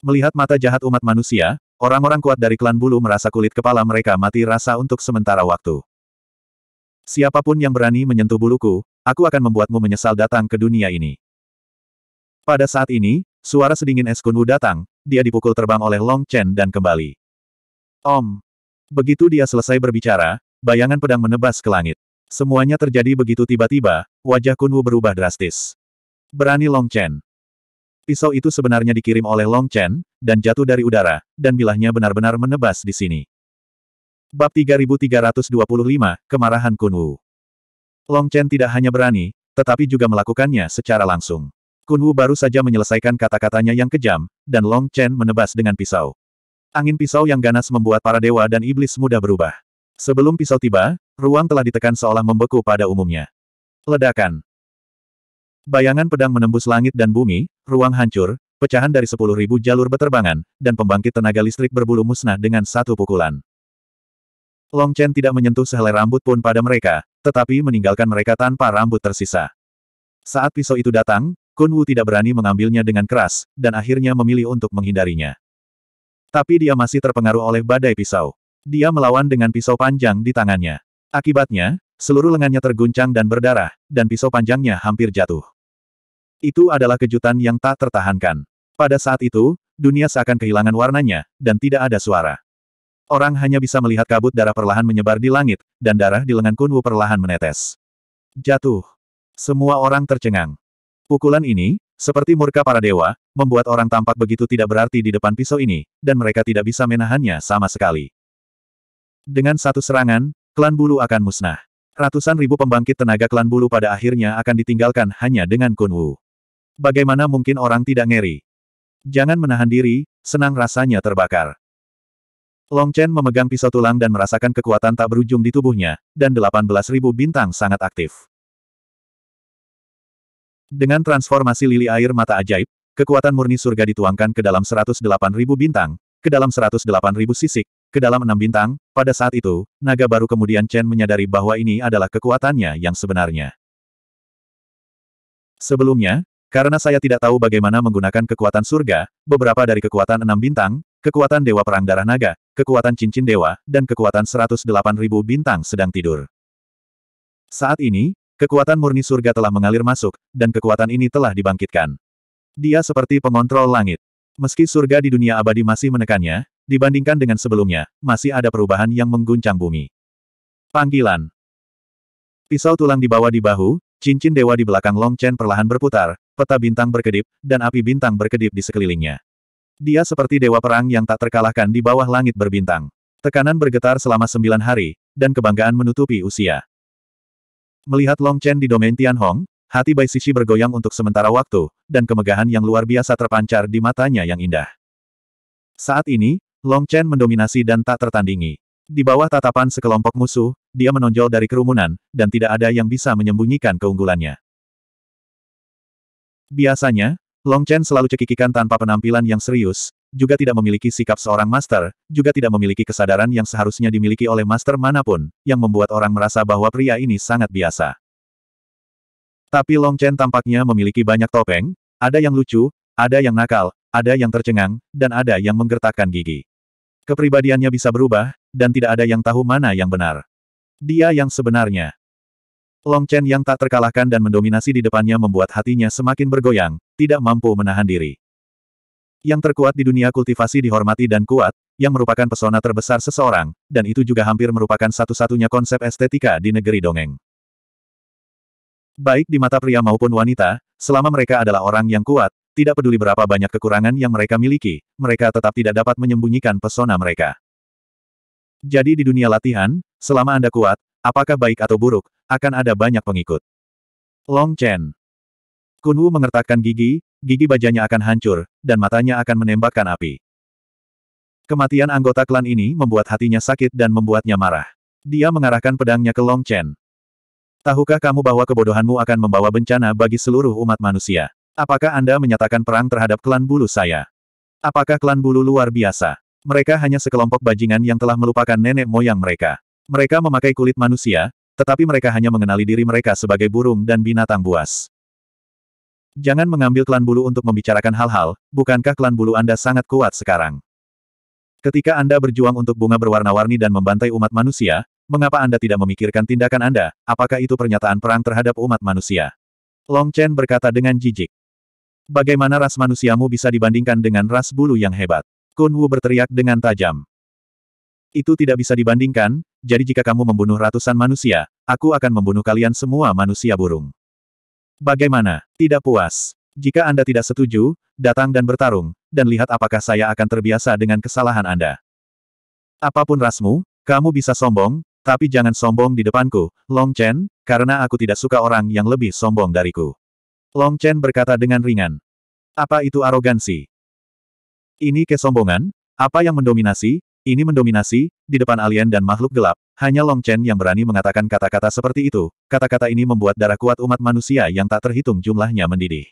Melihat mata jahat umat manusia, orang-orang kuat dari klan bulu merasa kulit kepala mereka mati rasa untuk sementara waktu. Siapapun yang berani menyentuh buluku, aku akan membuatmu menyesal datang ke dunia ini. Pada saat ini, suara sedingin Es Kunwu datang, dia dipukul terbang oleh Long Chen dan kembali. Om. Begitu dia selesai berbicara, bayangan pedang menebas ke langit. Semuanya terjadi begitu tiba-tiba, wajah Kunwu berubah drastis. Berani Long Chen. Pisau itu sebenarnya dikirim oleh Long Chen, dan jatuh dari udara, dan bilahnya benar-benar menebas di sini. Bab 3325, Kemarahan Kunwu. Long Chen tidak hanya berani, tetapi juga melakukannya secara langsung. Kunwu baru saja menyelesaikan kata-katanya yang kejam, dan Long Chen menebas dengan pisau. Angin pisau yang ganas membuat para dewa dan iblis muda berubah. Sebelum pisau tiba, ruang telah ditekan seolah membeku pada umumnya. Ledakan. Bayangan pedang menembus langit dan bumi, ruang hancur, pecahan dari sepuluh ribu jalur beterbangan, dan pembangkit tenaga listrik berbulu musnah dengan satu pukulan. Long Chen tidak menyentuh sehelai rambut pun pada mereka, tetapi meninggalkan mereka tanpa rambut tersisa. Saat pisau itu datang, Kun Wu tidak berani mengambilnya dengan keras, dan akhirnya memilih untuk menghindarinya. Tapi dia masih terpengaruh oleh badai pisau. Dia melawan dengan pisau panjang di tangannya. Akibatnya, seluruh lengannya terguncang dan berdarah, dan pisau panjangnya hampir jatuh. Itu adalah kejutan yang tak tertahankan. Pada saat itu, dunia seakan kehilangan warnanya, dan tidak ada suara. Orang hanya bisa melihat kabut darah perlahan menyebar di langit, dan darah di lengan Kunwu perlahan menetes. Jatuh. Semua orang tercengang. Pukulan ini, seperti murka para dewa, membuat orang tampak begitu tidak berarti di depan pisau ini, dan mereka tidak bisa menahannya sama sekali. Dengan satu serangan, klan bulu akan musnah. Ratusan ribu pembangkit tenaga klan bulu pada akhirnya akan ditinggalkan hanya dengan Kun Wu. Bagaimana mungkin orang tidak ngeri? Jangan menahan diri, senang rasanya terbakar. Long Chen memegang pisau tulang dan merasakan kekuatan tak berujung di tubuhnya, dan ribu bintang sangat aktif. Dengan transformasi lili air mata ajaib, Kekuatan murni surga dituangkan ke dalam 108.000 bintang, ke dalam 108.000 sisik, ke dalam enam bintang, pada saat itu, naga baru kemudian Chen menyadari bahwa ini adalah kekuatannya yang sebenarnya. Sebelumnya, karena saya tidak tahu bagaimana menggunakan kekuatan surga, beberapa dari kekuatan enam bintang, kekuatan Dewa Perang Darah Naga, kekuatan Cincin Dewa, dan kekuatan 108.000 bintang sedang tidur. Saat ini, kekuatan murni surga telah mengalir masuk, dan kekuatan ini telah dibangkitkan. Dia seperti pengontrol langit. Meski surga di dunia abadi masih menekannya, dibandingkan dengan sebelumnya, masih ada perubahan yang mengguncang bumi. Panggilan Pisau tulang dibawa di bahu, cincin dewa di belakang Long Chen perlahan berputar, peta bintang berkedip, dan api bintang berkedip di sekelilingnya. Dia seperti dewa perang yang tak terkalahkan di bawah langit berbintang. Tekanan bergetar selama sembilan hari, dan kebanggaan menutupi usia. Melihat Long Chen di domain Tianhong, Hati Bai Sisi bergoyang untuk sementara waktu, dan kemegahan yang luar biasa terpancar di matanya yang indah. Saat ini, Long Chen mendominasi dan tak tertandingi. Di bawah tatapan sekelompok musuh, dia menonjol dari kerumunan, dan tidak ada yang bisa menyembunyikan keunggulannya. Biasanya, Long Chen selalu cekikikan tanpa penampilan yang serius, juga tidak memiliki sikap seorang master, juga tidak memiliki kesadaran yang seharusnya dimiliki oleh master manapun, yang membuat orang merasa bahwa pria ini sangat biasa. Tapi Long Chen tampaknya memiliki banyak topeng, ada yang lucu, ada yang nakal, ada yang tercengang, dan ada yang menggertakkan gigi. Kepribadiannya bisa berubah, dan tidak ada yang tahu mana yang benar. Dia yang sebenarnya. Long Chen yang tak terkalahkan dan mendominasi di depannya membuat hatinya semakin bergoyang, tidak mampu menahan diri. Yang terkuat di dunia kultivasi dihormati dan kuat, yang merupakan pesona terbesar seseorang, dan itu juga hampir merupakan satu-satunya konsep estetika di negeri dongeng. Baik di mata pria maupun wanita, selama mereka adalah orang yang kuat, tidak peduli berapa banyak kekurangan yang mereka miliki, mereka tetap tidak dapat menyembunyikan pesona mereka. Jadi di dunia latihan, selama Anda kuat, apakah baik atau buruk, akan ada banyak pengikut. Long Chen. Kun Wu mengertakkan gigi, gigi bajanya akan hancur, dan matanya akan menembakkan api. Kematian anggota klan ini membuat hatinya sakit dan membuatnya marah. Dia mengarahkan pedangnya ke Long Chen. Tahukah kamu bahwa kebodohanmu akan membawa bencana bagi seluruh umat manusia? Apakah Anda menyatakan perang terhadap klan bulu saya? Apakah klan bulu luar biasa? Mereka hanya sekelompok bajingan yang telah melupakan nenek moyang mereka. Mereka memakai kulit manusia, tetapi mereka hanya mengenali diri mereka sebagai burung dan binatang buas. Jangan mengambil klan bulu untuk membicarakan hal-hal, bukankah klan bulu Anda sangat kuat sekarang? Ketika Anda berjuang untuk bunga berwarna-warni dan membantai umat manusia, Mengapa Anda tidak memikirkan tindakan Anda? Apakah itu pernyataan perang terhadap umat manusia? Long Chen berkata dengan jijik. Bagaimana ras manusiamu bisa dibandingkan dengan ras bulu yang hebat? Kun Wu berteriak dengan tajam. Itu tidak bisa dibandingkan, jadi jika kamu membunuh ratusan manusia, aku akan membunuh kalian semua manusia burung. Bagaimana? Tidak puas. Jika Anda tidak setuju, datang dan bertarung, dan lihat apakah saya akan terbiasa dengan kesalahan Anda. Apapun rasmu, kamu bisa sombong, tapi jangan sombong di depanku, Long Chen, karena aku tidak suka orang yang lebih sombong dariku. Long Chen berkata dengan ringan. Apa itu arogansi? Ini kesombongan? Apa yang mendominasi? Ini mendominasi, di depan alien dan makhluk gelap, hanya Long Chen yang berani mengatakan kata-kata seperti itu. Kata-kata ini membuat darah kuat umat manusia yang tak terhitung jumlahnya mendidih.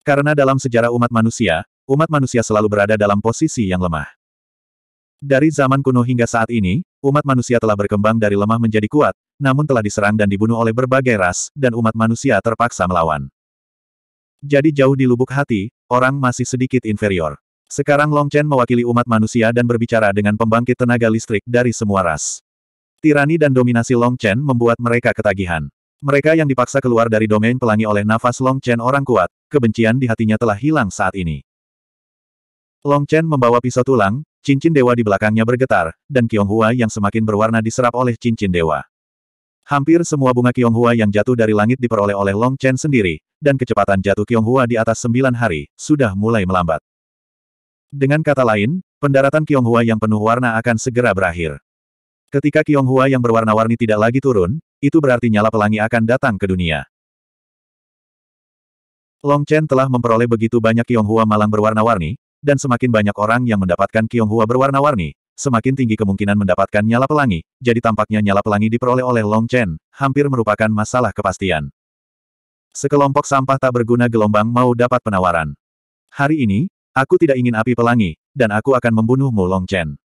Karena dalam sejarah umat manusia, umat manusia selalu berada dalam posisi yang lemah. Dari zaman kuno hingga saat ini, umat manusia telah berkembang dari lemah menjadi kuat, namun telah diserang dan dibunuh oleh berbagai ras, dan umat manusia terpaksa melawan. Jadi jauh di lubuk hati, orang masih sedikit inferior. Sekarang Long Chen mewakili umat manusia dan berbicara dengan pembangkit tenaga listrik dari semua ras. Tirani dan dominasi Long Chen membuat mereka ketagihan. Mereka yang dipaksa keluar dari domain pelangi oleh nafas Long Chen orang kuat, kebencian di hatinya telah hilang saat ini. Long Chen membawa pisau tulang, Cincin dewa di belakangnya bergetar, dan Hua yang semakin berwarna diserap oleh cincin dewa. Hampir semua bunga Hua yang jatuh dari langit diperoleh oleh Long Chen sendiri, dan kecepatan jatuh Hua di atas sembilan hari, sudah mulai melambat. Dengan kata lain, pendaratan Hua yang penuh warna akan segera berakhir. Ketika Hua yang berwarna-warni tidak lagi turun, itu berarti nyala pelangi akan datang ke dunia. Long Chen telah memperoleh begitu banyak Hua malang berwarna-warni, dan semakin banyak orang yang mendapatkan hua berwarna-warni, semakin tinggi kemungkinan mendapatkan nyala pelangi, jadi tampaknya nyala pelangi diperoleh oleh Long Chen, hampir merupakan masalah kepastian. Sekelompok sampah tak berguna gelombang mau dapat penawaran. Hari ini, aku tidak ingin api pelangi, dan aku akan membunuhmu Long Chen.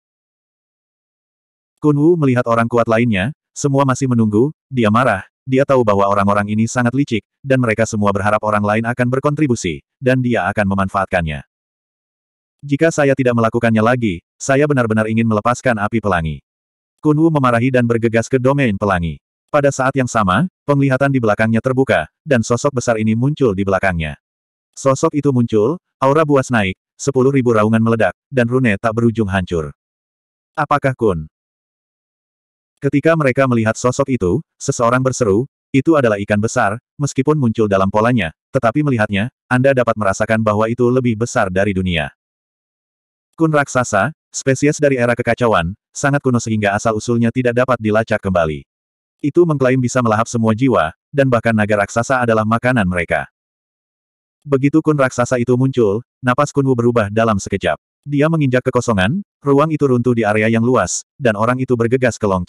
Kun Wu melihat orang kuat lainnya, semua masih menunggu, dia marah, dia tahu bahwa orang-orang ini sangat licik, dan mereka semua berharap orang lain akan berkontribusi, dan dia akan memanfaatkannya. Jika saya tidak melakukannya lagi, saya benar-benar ingin melepaskan api pelangi. Kunwu memarahi dan bergegas ke domain pelangi. Pada saat yang sama, penglihatan di belakangnya terbuka, dan sosok besar ini muncul di belakangnya. Sosok itu muncul, aura buas naik, sepuluh ribu raungan meledak, dan rune tak berujung hancur. Apakah Kun? Ketika mereka melihat sosok itu, seseorang berseru, itu adalah ikan besar, meskipun muncul dalam polanya, tetapi melihatnya, Anda dapat merasakan bahwa itu lebih besar dari dunia. Kun raksasa, spesies dari era kekacauan, sangat kuno sehingga asal-usulnya tidak dapat dilacak kembali. Itu mengklaim bisa melahap semua jiwa, dan bahkan naga raksasa adalah makanan mereka. Begitu kun raksasa itu muncul, napas kunwu berubah dalam sekejap. Dia menginjak kekosongan, ruang itu runtuh di area yang luas, dan orang itu bergegas ke Long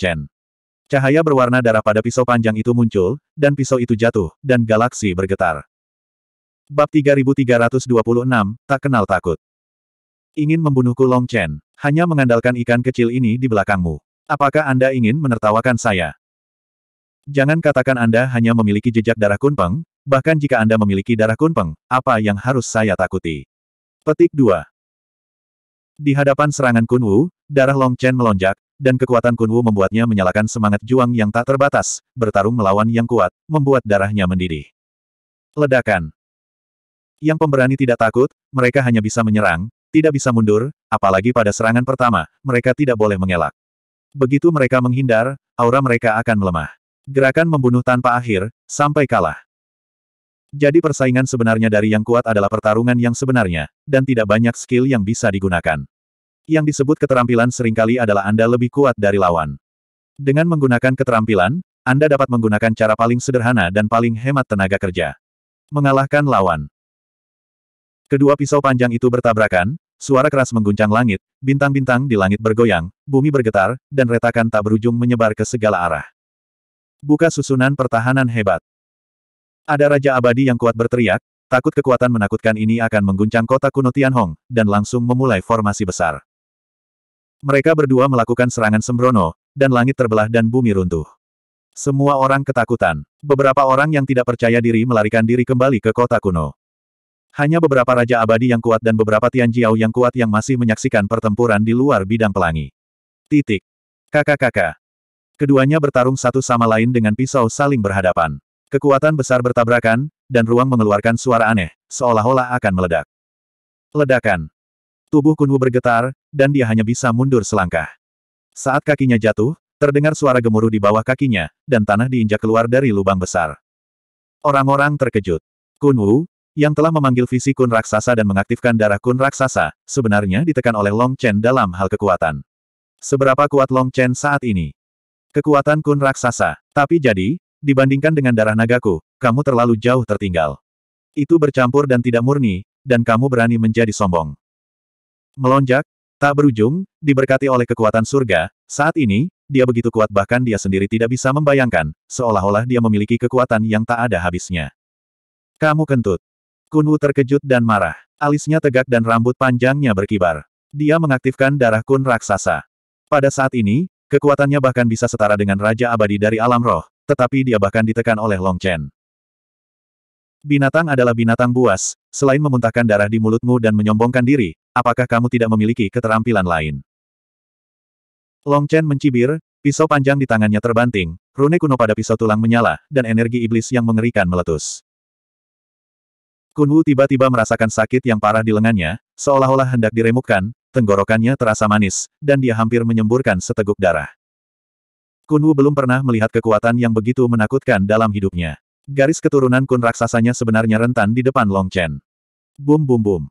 Cahaya berwarna darah pada pisau panjang itu muncul, dan pisau itu jatuh, dan galaksi bergetar. Bab 3326, Tak Kenal Takut Ingin membunuhku Long Chen, hanya mengandalkan ikan kecil ini di belakangmu. Apakah Anda ingin menertawakan saya? Jangan katakan Anda hanya memiliki jejak darah kunpeng, bahkan jika Anda memiliki darah kunpeng, apa yang harus saya takuti? Petik 2. Di hadapan serangan Kunwu, darah Long Chen melonjak, dan kekuatan Kunwu membuatnya menyalakan semangat juang yang tak terbatas, bertarung melawan yang kuat, membuat darahnya mendidih. Ledakan. Yang pemberani tidak takut, mereka hanya bisa menyerang, tidak bisa mundur, apalagi pada serangan pertama, mereka tidak boleh mengelak. Begitu mereka menghindar, aura mereka akan melemah. Gerakan membunuh tanpa akhir, sampai kalah. Jadi persaingan sebenarnya dari yang kuat adalah pertarungan yang sebenarnya, dan tidak banyak skill yang bisa digunakan. Yang disebut keterampilan seringkali adalah Anda lebih kuat dari lawan. Dengan menggunakan keterampilan, Anda dapat menggunakan cara paling sederhana dan paling hemat tenaga kerja. Mengalahkan lawan. Kedua pisau panjang itu bertabrakan, suara keras mengguncang langit, bintang-bintang di langit bergoyang, bumi bergetar, dan retakan tak berujung menyebar ke segala arah. Buka susunan pertahanan hebat. Ada Raja Abadi yang kuat berteriak, takut kekuatan menakutkan ini akan mengguncang kota kuno Tianhong, dan langsung memulai formasi besar. Mereka berdua melakukan serangan sembrono, dan langit terbelah dan bumi runtuh. Semua orang ketakutan. Beberapa orang yang tidak percaya diri melarikan diri kembali ke kota kuno. Hanya beberapa Raja Abadi yang kuat dan beberapa Tianjiao yang kuat yang masih menyaksikan pertempuran di luar bidang pelangi. Titik. Kakak-kakak. Keduanya bertarung satu sama lain dengan pisau saling berhadapan. Kekuatan besar bertabrakan, dan ruang mengeluarkan suara aneh, seolah-olah akan meledak. Ledakan. Tubuh Kunwu bergetar, dan dia hanya bisa mundur selangkah. Saat kakinya jatuh, terdengar suara gemuruh di bawah kakinya, dan tanah diinjak keluar dari lubang besar. Orang-orang terkejut. Kunwu, yang telah memanggil visi kun raksasa dan mengaktifkan darah kun raksasa, sebenarnya ditekan oleh Long Chen dalam hal kekuatan. Seberapa kuat Long Chen saat ini? Kekuatan kun raksasa. Tapi jadi, dibandingkan dengan darah nagaku, kamu terlalu jauh tertinggal. Itu bercampur dan tidak murni, dan kamu berani menjadi sombong. Melonjak, tak berujung, diberkati oleh kekuatan surga, saat ini, dia begitu kuat bahkan dia sendiri tidak bisa membayangkan, seolah-olah dia memiliki kekuatan yang tak ada habisnya. Kamu kentut. Kunwu terkejut dan marah. Alisnya tegak dan rambut panjangnya berkibar. Dia mengaktifkan darah kun raksasa. Pada saat ini, kekuatannya bahkan bisa setara dengan Raja Abadi dari alam roh, tetapi dia bahkan ditekan oleh Long Chen. Binatang adalah binatang buas, selain memuntahkan darah di mulutmu dan menyombongkan diri, apakah kamu tidak memiliki keterampilan lain? Long Chen mencibir, Pisau panjang di tangannya terbanting, rune kuno pada pisau tulang menyala, dan energi iblis yang mengerikan meletus. Kunwu tiba-tiba merasakan sakit yang parah di lengannya, seolah-olah hendak diremukkan, tenggorokannya terasa manis, dan dia hampir menyemburkan seteguk darah. Kunwu belum pernah melihat kekuatan yang begitu menakutkan dalam hidupnya. Garis keturunan kun raksasanya sebenarnya rentan di depan Long Chen. Bum bum bum.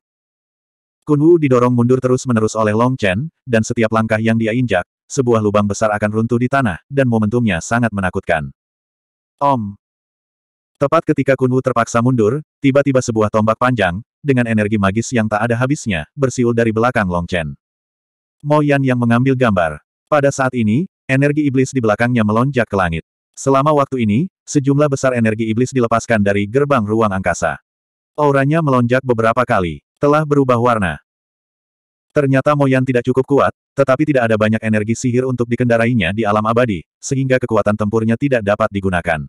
Wu didorong mundur terus-menerus oleh Long Chen, dan setiap langkah yang dia injak, sebuah lubang besar akan runtuh di tanah, dan momentumnya sangat menakutkan. Om, Tepat ketika Kunwu terpaksa mundur, tiba-tiba sebuah tombak panjang, dengan energi magis yang tak ada habisnya, bersiul dari belakang Long Chen. Mo Yan yang mengambil gambar. Pada saat ini, energi iblis di belakangnya melonjak ke langit. Selama waktu ini, sejumlah besar energi iblis dilepaskan dari gerbang ruang angkasa. Auranya melonjak beberapa kali, telah berubah warna. Ternyata Moyan tidak cukup kuat, tetapi tidak ada banyak energi sihir untuk dikendarainya di alam abadi, sehingga kekuatan tempurnya tidak dapat digunakan.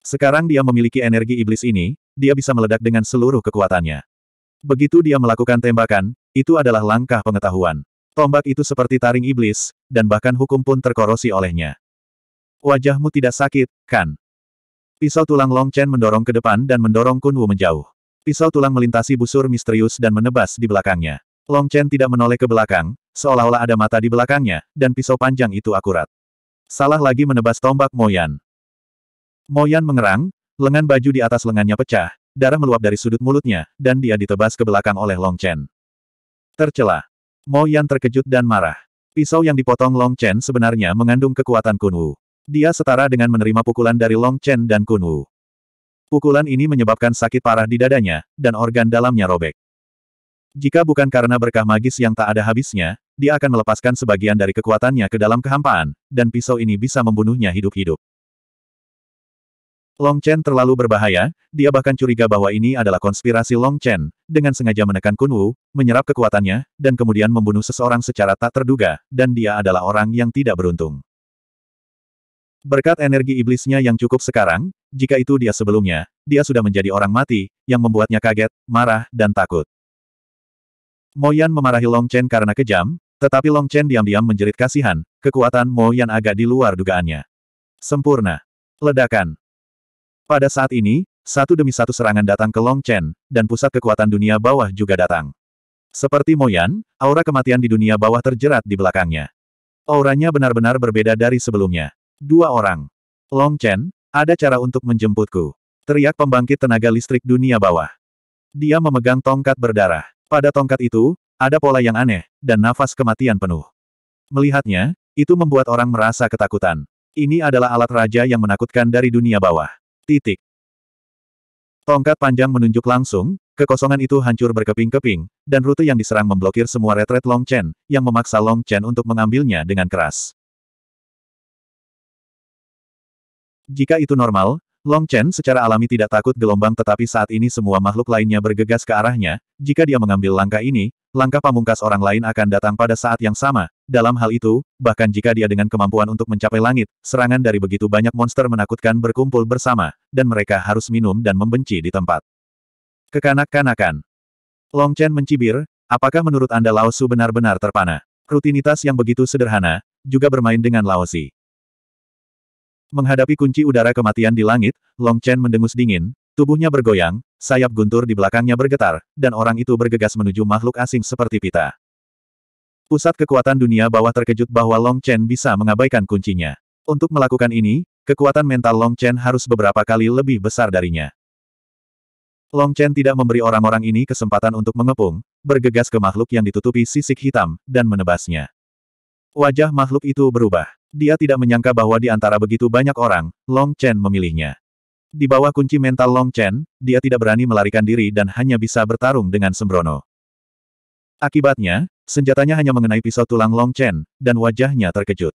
Sekarang dia memiliki energi iblis ini, dia bisa meledak dengan seluruh kekuatannya. Begitu dia melakukan tembakan, itu adalah langkah pengetahuan. Tombak itu seperti taring iblis, dan bahkan hukum pun terkorosi olehnya. Wajahmu tidak sakit, kan? Pisau tulang Long Chen mendorong ke depan dan mendorong Kun Wu menjauh. Pisau tulang melintasi busur misterius dan menebas di belakangnya. Long Chen tidak menoleh ke belakang, seolah-olah ada mata di belakangnya, dan pisau panjang itu akurat. Salah lagi menebas tombak Moyan. Moyan mengerang, lengan baju di atas lengannya pecah, darah meluap dari sudut mulutnya, dan dia ditebas ke belakang oleh Long Chen. Tercela. Moyan terkejut dan marah. Pisau yang dipotong Long Chen sebenarnya mengandung kekuatan Kun Wu. Dia setara dengan menerima pukulan dari Long Chen dan Kun Wu. Pukulan ini menyebabkan sakit parah di dadanya, dan organ dalamnya robek. Jika bukan karena berkah magis yang tak ada habisnya, dia akan melepaskan sebagian dari kekuatannya ke dalam kehampaan, dan pisau ini bisa membunuhnya hidup-hidup. Long Chen terlalu berbahaya, dia bahkan curiga bahwa ini adalah konspirasi Long Chen, dengan sengaja menekan Kun Wu, menyerap kekuatannya, dan kemudian membunuh seseorang secara tak terduga, dan dia adalah orang yang tidak beruntung. Berkat energi iblisnya yang cukup sekarang, jika itu dia sebelumnya, dia sudah menjadi orang mati, yang membuatnya kaget, marah, dan takut. Moyan memarahi Long Chen karena kejam, tetapi Long Chen diam-diam menjerit kasihan, kekuatan Moyan agak di luar dugaannya. Sempurna. Ledakan. Pada saat ini, satu demi satu serangan datang ke Long Chen, dan pusat kekuatan dunia bawah juga datang. Seperti Moyan, aura kematian di dunia bawah terjerat di belakangnya. Auranya benar-benar berbeda dari sebelumnya. Dua orang. Long Chen, ada cara untuk menjemputku. Teriak pembangkit tenaga listrik dunia bawah. Dia memegang tongkat berdarah. Pada tongkat itu, ada pola yang aneh, dan nafas kematian penuh. Melihatnya, itu membuat orang merasa ketakutan. Ini adalah alat raja yang menakutkan dari dunia bawah. Titik. Tongkat panjang menunjuk langsung, kekosongan itu hancur berkeping-keping, dan rute yang diserang memblokir semua retret Long Chen, yang memaksa Long Chen untuk mengambilnya dengan keras. Jika itu normal, Long Chen secara alami tidak takut gelombang tetapi saat ini semua makhluk lainnya bergegas ke arahnya, jika dia mengambil langkah ini, langkah pamungkas orang lain akan datang pada saat yang sama, dalam hal itu, bahkan jika dia dengan kemampuan untuk mencapai langit, serangan dari begitu banyak monster menakutkan berkumpul bersama, dan mereka harus minum dan membenci di tempat. Kekanak-kanakan. Long Chen mencibir, apakah menurut Anda Lao Su benar-benar terpana? Rutinitas yang begitu sederhana, juga bermain dengan Lao Si. Menghadapi kunci udara kematian di langit, Long Chen mendengus dingin, tubuhnya bergoyang, sayap guntur di belakangnya bergetar, dan orang itu bergegas menuju makhluk asing seperti pita. Pusat kekuatan dunia bawah terkejut bahwa Long Chen bisa mengabaikan kuncinya. Untuk melakukan ini, kekuatan mental Long Chen harus beberapa kali lebih besar darinya. Long Chen tidak memberi orang-orang ini kesempatan untuk mengepung, bergegas ke makhluk yang ditutupi sisik hitam, dan menebasnya. Wajah makhluk itu berubah. Dia tidak menyangka bahwa di antara begitu banyak orang, Long Chen memilihnya. Di bawah kunci mental Long Chen, dia tidak berani melarikan diri dan hanya bisa bertarung dengan sembrono. Akibatnya, senjatanya hanya mengenai pisau tulang Long Chen, dan wajahnya terkejut.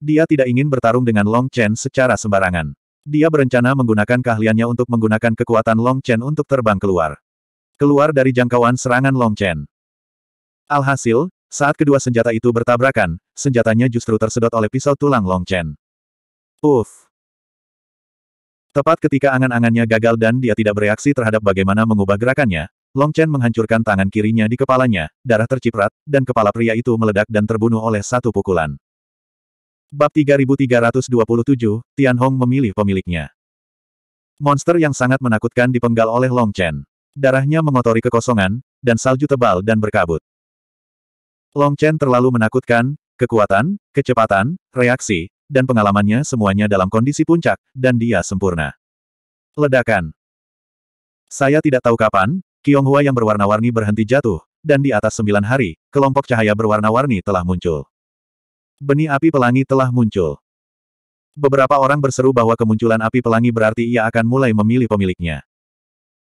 Dia tidak ingin bertarung dengan Long Chen secara sembarangan. Dia berencana menggunakan keahliannya untuk menggunakan kekuatan Long Chen untuk terbang keluar. Keluar dari jangkauan serangan Long Chen. Alhasil, saat kedua senjata itu bertabrakan, senjatanya justru tersedot oleh pisau tulang Long Chen. Uff! Tepat ketika angan-angannya gagal dan dia tidak bereaksi terhadap bagaimana mengubah gerakannya, Long Chen menghancurkan tangan kirinya di kepalanya, darah terciprat, dan kepala pria itu meledak dan terbunuh oleh satu pukulan. Bab 3327, Tian Hong memilih pemiliknya. Monster yang sangat menakutkan dipenggal oleh Long Chen. Darahnya mengotori kekosongan, dan salju tebal dan berkabut. Long Chen terlalu menakutkan, kekuatan, kecepatan, reaksi, dan pengalamannya semuanya dalam kondisi puncak, dan dia sempurna. Ledakan. Saya tidak tahu kapan, Hua yang berwarna-warni berhenti jatuh, dan di atas sembilan hari, kelompok cahaya berwarna-warni telah muncul. Benih api pelangi telah muncul. Beberapa orang berseru bahwa kemunculan api pelangi berarti ia akan mulai memilih pemiliknya.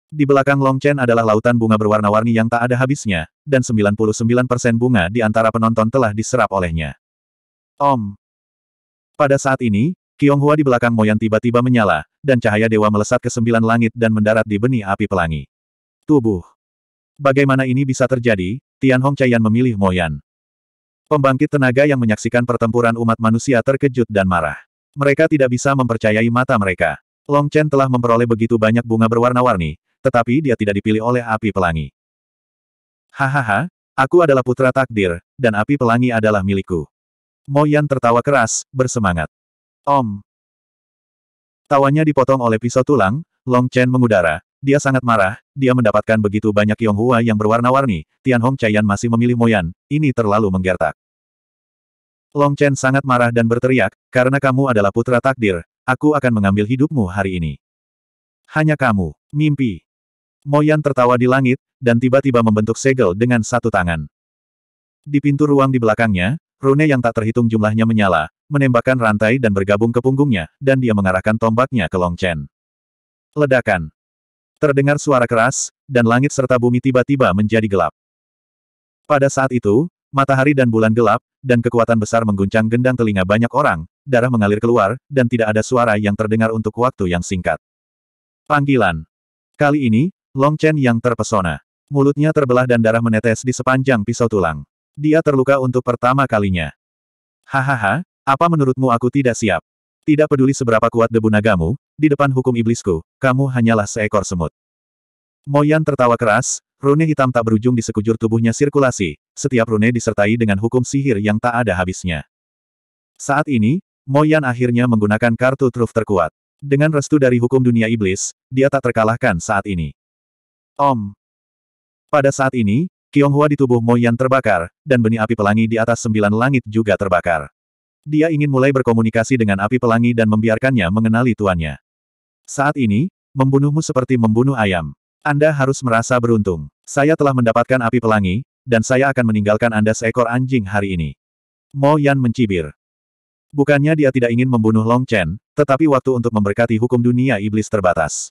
Di belakang Long Chen adalah lautan bunga berwarna-warni yang tak ada habisnya, dan 99% bunga di antara penonton telah diserap olehnya. Om. Pada saat ini, Hua di belakang Moyan tiba-tiba menyala, dan cahaya dewa melesat ke sembilan langit dan mendarat di benih api pelangi. Tubuh. Bagaimana ini bisa terjadi? Tian Hong Chaiyan memilih Moyan. Pembangkit tenaga yang menyaksikan pertempuran umat manusia terkejut dan marah. Mereka tidak bisa mempercayai mata mereka. Long Chen telah memperoleh begitu banyak bunga berwarna-warni, tetapi dia tidak dipilih oleh api pelangi. Hahaha, aku adalah putra takdir, dan api pelangi adalah milikku. Moyan tertawa keras, bersemangat. Om. Tawanya dipotong oleh pisau tulang, Long Chen mengudara. Dia sangat marah, dia mendapatkan begitu banyak Yonghua yang berwarna-warni, Tian Hong Chayan masih memilih Moyan, ini terlalu menggertak. Long Chen sangat marah dan berteriak, karena kamu adalah putra takdir, aku akan mengambil hidupmu hari ini. Hanya kamu, mimpi. Moyan tertawa di langit, dan tiba-tiba membentuk segel dengan satu tangan. Di pintu ruang di belakangnya, rune yang tak terhitung jumlahnya menyala, menembakkan rantai dan bergabung ke punggungnya, dan dia mengarahkan tombaknya ke Long Chen. Ledakan. Terdengar suara keras, dan langit serta bumi tiba-tiba menjadi gelap. Pada saat itu, matahari dan bulan gelap, dan kekuatan besar mengguncang gendang telinga banyak orang, darah mengalir keluar, dan tidak ada suara yang terdengar untuk waktu yang singkat. Panggilan. Kali ini, Long Chen yang terpesona. Mulutnya terbelah dan darah menetes di sepanjang pisau tulang. Dia terluka untuk pertama kalinya. Hahaha, apa menurutmu aku tidak siap? Tidak peduli seberapa kuat debu nagamu, di depan hukum iblisku, kamu hanyalah seekor semut. Moyan tertawa keras, rune hitam tak berujung di sekujur tubuhnya sirkulasi, setiap rune disertai dengan hukum sihir yang tak ada habisnya. Saat ini, Moyan akhirnya menggunakan kartu truf terkuat. Dengan restu dari hukum dunia iblis, dia tak terkalahkan saat ini. Om. Pada saat ini, Qianghua di tubuh Moyan terbakar, dan benih api pelangi di atas sembilan langit juga terbakar. Dia ingin mulai berkomunikasi dengan api pelangi dan membiarkannya mengenali tuannya. Saat ini, membunuhmu seperti membunuh ayam. Anda harus merasa beruntung. Saya telah mendapatkan api pelangi, dan saya akan meninggalkan Anda seekor anjing hari ini. Mo Yan mencibir. Bukannya dia tidak ingin membunuh Long Chen, tetapi waktu untuk memberkati hukum dunia iblis terbatas.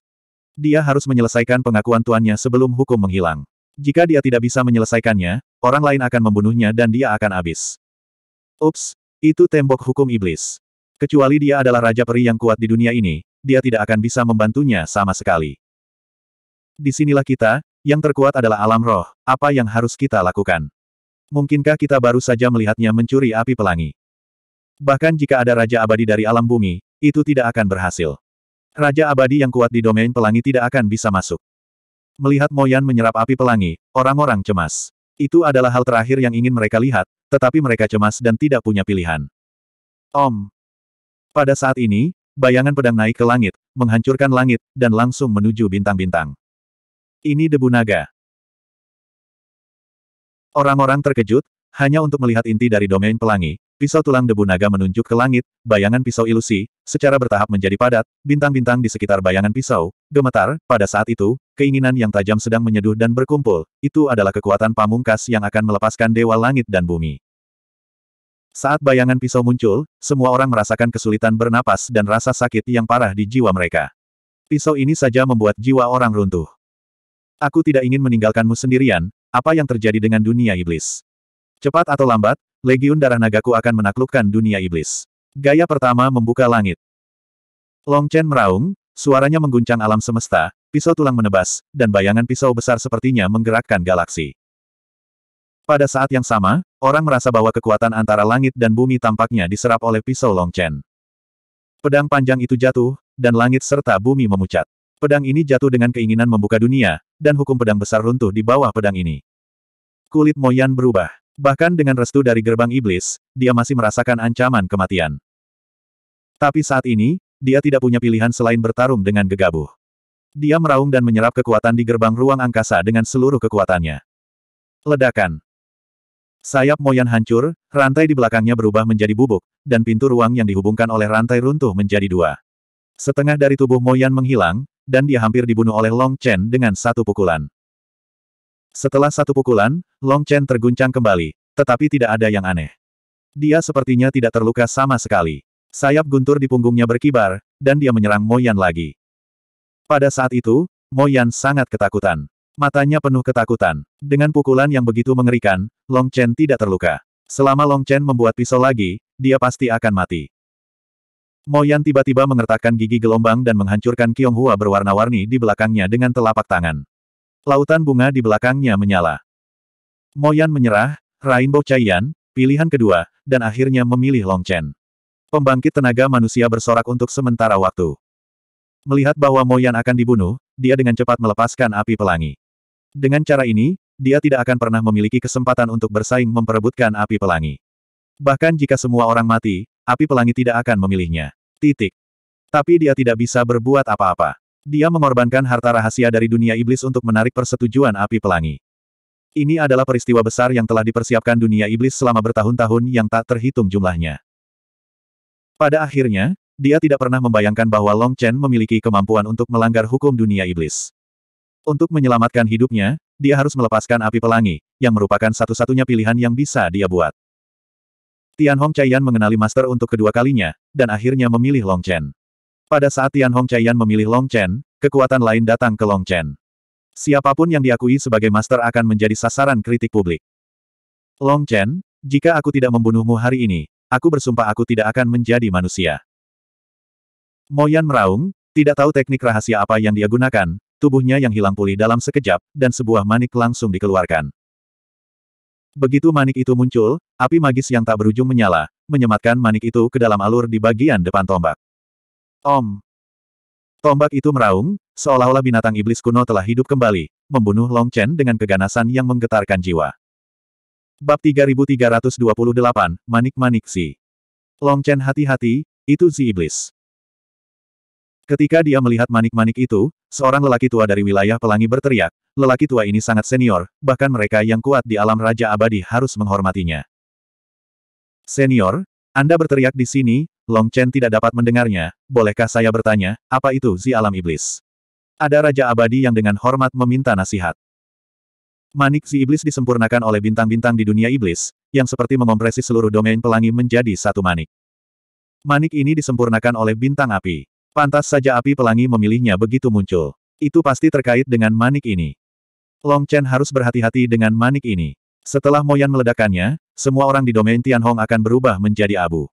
Dia harus menyelesaikan pengakuan tuannya sebelum hukum menghilang. Jika dia tidak bisa menyelesaikannya, orang lain akan membunuhnya dan dia akan habis. Ups, itu tembok hukum iblis. Kecuali dia adalah raja peri yang kuat di dunia ini, dia tidak akan bisa membantunya sama sekali. Disinilah kita, yang terkuat adalah alam roh, apa yang harus kita lakukan. Mungkinkah kita baru saja melihatnya mencuri api pelangi? Bahkan jika ada raja abadi dari alam bumi, itu tidak akan berhasil. Raja abadi yang kuat di domain pelangi tidak akan bisa masuk. Melihat Moyan menyerap api pelangi, orang-orang cemas. Itu adalah hal terakhir yang ingin mereka lihat, tetapi mereka cemas dan tidak punya pilihan. Om. Pada saat ini, bayangan pedang naik ke langit, menghancurkan langit, dan langsung menuju bintang-bintang. Ini debu naga. Orang-orang terkejut, hanya untuk melihat inti dari domain pelangi, pisau tulang debu naga menunjuk ke langit, bayangan pisau ilusi, secara bertahap menjadi padat, bintang-bintang di sekitar bayangan pisau, gemetar, pada saat itu, keinginan yang tajam sedang menyeduh dan berkumpul, itu adalah kekuatan pamungkas yang akan melepaskan dewa langit dan bumi. Saat bayangan pisau muncul, semua orang merasakan kesulitan bernapas dan rasa sakit yang parah di jiwa mereka. Pisau ini saja membuat jiwa orang runtuh. Aku tidak ingin meninggalkanmu sendirian, apa yang terjadi dengan dunia iblis? Cepat atau lambat, Legiun Darah Nagaku akan menaklukkan dunia iblis. Gaya pertama membuka langit. Long Chen meraung, suaranya mengguncang alam semesta, pisau tulang menebas, dan bayangan pisau besar sepertinya menggerakkan galaksi. Pada saat yang sama, orang merasa bahwa kekuatan antara langit dan bumi tampaknya diserap oleh pisau Long Chen. Pedang panjang itu jatuh, dan langit serta bumi memucat. Pedang ini jatuh dengan keinginan membuka dunia, dan hukum pedang besar runtuh di bawah pedang ini. Kulit Moyan berubah. Bahkan dengan restu dari gerbang iblis, dia masih merasakan ancaman kematian. Tapi saat ini, dia tidak punya pilihan selain bertarung dengan gegabah. Dia meraung dan menyerap kekuatan di gerbang ruang angkasa dengan seluruh kekuatannya. Ledakan. Sayap Moyan hancur, rantai di belakangnya berubah menjadi bubuk, dan pintu ruang yang dihubungkan oleh rantai runtuh menjadi dua. Setengah dari tubuh Moyan menghilang, dan dia hampir dibunuh oleh Long Chen dengan satu pukulan. Setelah satu pukulan, Long Chen terguncang kembali, tetapi tidak ada yang aneh. Dia sepertinya tidak terluka sama sekali. Sayap guntur di punggungnya berkibar, dan dia menyerang Moyan lagi. Pada saat itu, Moyan sangat ketakutan. Matanya penuh ketakutan. Dengan pukulan yang begitu mengerikan, Long Chen tidak terluka. Selama Long Chen membuat pisau lagi, dia pasti akan mati. Moyan tiba-tiba mengertakkan gigi gelombang dan menghancurkan Kiong Hua berwarna-warni di belakangnya dengan telapak tangan. Lautan bunga di belakangnya menyala. Moyan menyerah, Rainbow Chaiyan, pilihan kedua, dan akhirnya memilih Long Chen. Pembangkit tenaga manusia bersorak untuk sementara waktu. Melihat bahwa Moyan akan dibunuh, dia dengan cepat melepaskan api pelangi. Dengan cara ini, dia tidak akan pernah memiliki kesempatan untuk bersaing memperebutkan api pelangi. Bahkan jika semua orang mati, api pelangi tidak akan memilihnya. Titik. Tapi dia tidak bisa berbuat apa-apa. Dia mengorbankan harta rahasia dari dunia iblis untuk menarik persetujuan api pelangi. Ini adalah peristiwa besar yang telah dipersiapkan dunia iblis selama bertahun-tahun yang tak terhitung jumlahnya. Pada akhirnya, dia tidak pernah membayangkan bahwa Long Chen memiliki kemampuan untuk melanggar hukum dunia iblis. Untuk menyelamatkan hidupnya, dia harus melepaskan api pelangi, yang merupakan satu-satunya pilihan yang bisa dia buat. Tian Hong Chaiyan mengenali Master untuk kedua kalinya, dan akhirnya memilih Long Chen. Pada saat Tian Hong memilih Long Chen, kekuatan lain datang ke Long Chen. Siapapun yang diakui sebagai master akan menjadi sasaran kritik publik. Long Chen, jika aku tidak membunuhmu hari ini, aku bersumpah aku tidak akan menjadi manusia. Moyan meraung, tidak tahu teknik rahasia apa yang dia gunakan, tubuhnya yang hilang pulih dalam sekejap, dan sebuah manik langsung dikeluarkan. Begitu manik itu muncul, api magis yang tak berujung menyala, menyematkan manik itu ke dalam alur di bagian depan tombak. Om. Tombak itu meraung, seolah-olah binatang iblis kuno telah hidup kembali, membunuh Long Chen dengan keganasan yang menggetarkan jiwa. Bab 3328, Manik-Manik Si. Long Chen hati-hati, itu si iblis. Ketika dia melihat manik-manik itu, seorang lelaki tua dari wilayah pelangi berteriak, lelaki tua ini sangat senior, bahkan mereka yang kuat di alam Raja Abadi harus menghormatinya. Senior, Anda berteriak di sini, Long Chen tidak dapat mendengarnya, bolehkah saya bertanya, apa itu Zi Alam Iblis? Ada Raja Abadi yang dengan hormat meminta nasihat. Manik Zi Iblis disempurnakan oleh bintang-bintang di dunia iblis, yang seperti mengompresi seluruh domain pelangi menjadi satu manik. Manik ini disempurnakan oleh bintang api. Pantas saja api pelangi memilihnya begitu muncul. Itu pasti terkait dengan manik ini. Long Chen harus berhati-hati dengan manik ini. Setelah Moyan meledakannya, semua orang di domain Tianhong akan berubah menjadi abu.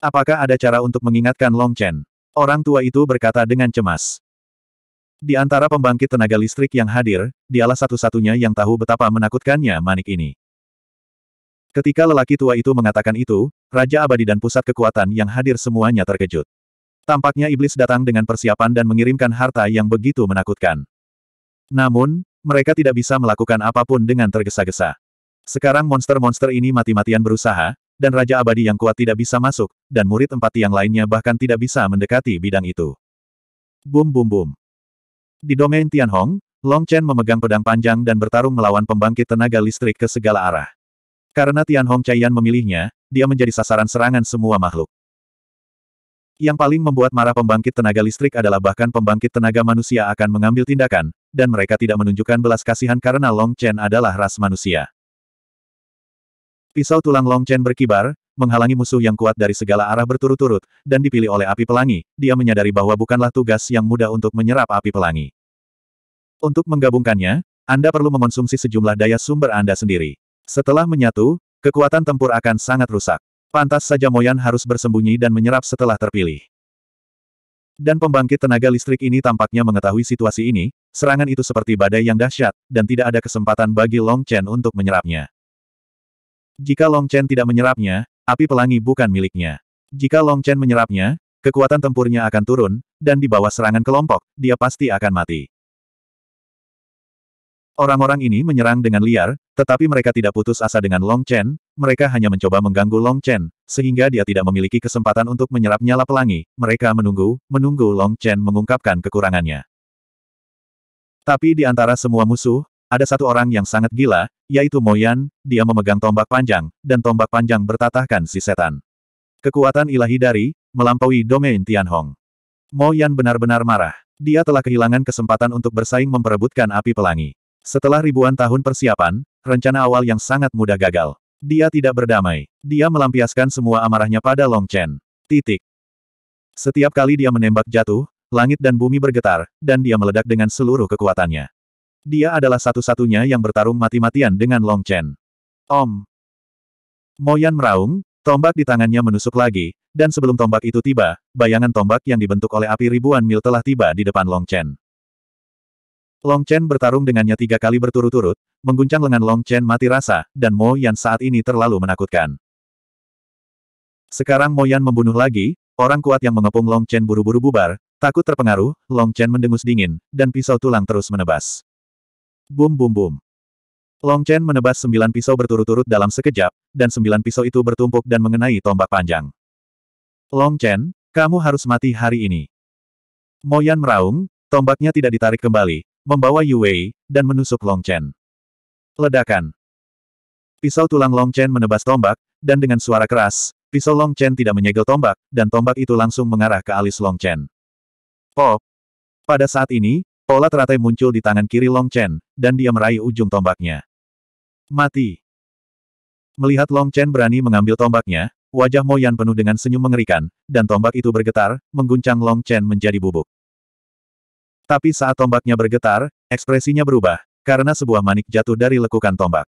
Apakah ada cara untuk mengingatkan Long Chen? Orang tua itu berkata dengan cemas. Di antara pembangkit tenaga listrik yang hadir, dialah satu-satunya yang tahu betapa menakutkannya manik ini. Ketika lelaki tua itu mengatakan itu, Raja Abadi dan pusat kekuatan yang hadir semuanya terkejut. Tampaknya iblis datang dengan persiapan dan mengirimkan harta yang begitu menakutkan. Namun, mereka tidak bisa melakukan apapun dengan tergesa-gesa. Sekarang monster-monster ini mati-matian berusaha, dan Raja Abadi yang kuat tidak bisa masuk, dan murid empat tiang lainnya bahkan tidak bisa mendekati bidang itu. Bum bum bum. Di domain Tianhong, Long Chen memegang pedang panjang dan bertarung melawan pembangkit tenaga listrik ke segala arah. Karena Tianhong Chaiyan memilihnya, dia menjadi sasaran serangan semua makhluk. Yang paling membuat marah pembangkit tenaga listrik adalah bahkan pembangkit tenaga manusia akan mengambil tindakan, dan mereka tidak menunjukkan belas kasihan karena Long Chen adalah ras manusia. Pisau tulang Long Chen berkibar, menghalangi musuh yang kuat dari segala arah berturut-turut, dan dipilih oleh api pelangi, dia menyadari bahwa bukanlah tugas yang mudah untuk menyerap api pelangi. Untuk menggabungkannya, Anda perlu mengonsumsi sejumlah daya sumber Anda sendiri. Setelah menyatu, kekuatan tempur akan sangat rusak. Pantas saja Moyan harus bersembunyi dan menyerap setelah terpilih. Dan pembangkit tenaga listrik ini tampaknya mengetahui situasi ini, serangan itu seperti badai yang dahsyat, dan tidak ada kesempatan bagi Long Chen untuk menyerapnya. Jika Long Chen tidak menyerapnya, api pelangi bukan miliknya. Jika Long Chen menyerapnya, kekuatan tempurnya akan turun, dan di bawah serangan kelompok, dia pasti akan mati. Orang-orang ini menyerang dengan liar, tetapi mereka tidak putus asa dengan Long Chen, mereka hanya mencoba mengganggu Long Chen, sehingga dia tidak memiliki kesempatan untuk menyerap nyala pelangi, mereka menunggu, menunggu Long Chen mengungkapkan kekurangannya. Tapi di antara semua musuh, ada satu orang yang sangat gila, yaitu Moyan, dia memegang tombak panjang, dan tombak panjang bertatahkan si setan. Kekuatan ilahi dari, melampaui domain Tianhong. Moyan benar-benar marah. Dia telah kehilangan kesempatan untuk bersaing memperebutkan api pelangi. Setelah ribuan tahun persiapan, rencana awal yang sangat mudah gagal. Dia tidak berdamai. Dia melampiaskan semua amarahnya pada Long Chen. Titik. Setiap kali dia menembak jatuh, langit dan bumi bergetar, dan dia meledak dengan seluruh kekuatannya. Dia adalah satu-satunya yang bertarung mati-matian dengan Long Chen. Om. Moyan meraung, tombak di tangannya menusuk lagi, dan sebelum tombak itu tiba, bayangan tombak yang dibentuk oleh api ribuan mil telah tiba di depan Long Chen. Long Chen bertarung dengannya tiga kali berturut-turut, mengguncang lengan Long Chen mati rasa, dan Mo Yan saat ini terlalu menakutkan. Sekarang Mo Yan membunuh lagi, orang kuat yang mengepung Long Chen buru-buru bubar, takut terpengaruh, Long Chen mendengus dingin, dan pisau tulang terus menebas. Bum bum bum. Long Chen menebas sembilan pisau berturut-turut dalam sekejap, dan sembilan pisau itu bertumpuk dan mengenai tombak panjang. Long Chen, kamu harus mati hari ini. Moyan meraung, tombaknya tidak ditarik kembali, membawa Yuwei Wei, dan menusuk Long Chen. Ledakan. Pisau tulang Long Chen menebas tombak, dan dengan suara keras, pisau Long Chen tidak menyegel tombak, dan tombak itu langsung mengarah ke alis Long Chen. Pop. Pada saat ini, Pola teratai muncul di tangan kiri Long Chen, dan dia meraih ujung tombaknya. Mati. Melihat Long Chen berani mengambil tombaknya, wajah Moyan penuh dengan senyum mengerikan, dan tombak itu bergetar, mengguncang Long Chen menjadi bubuk. Tapi saat tombaknya bergetar, ekspresinya berubah, karena sebuah manik jatuh dari lekukan tombak.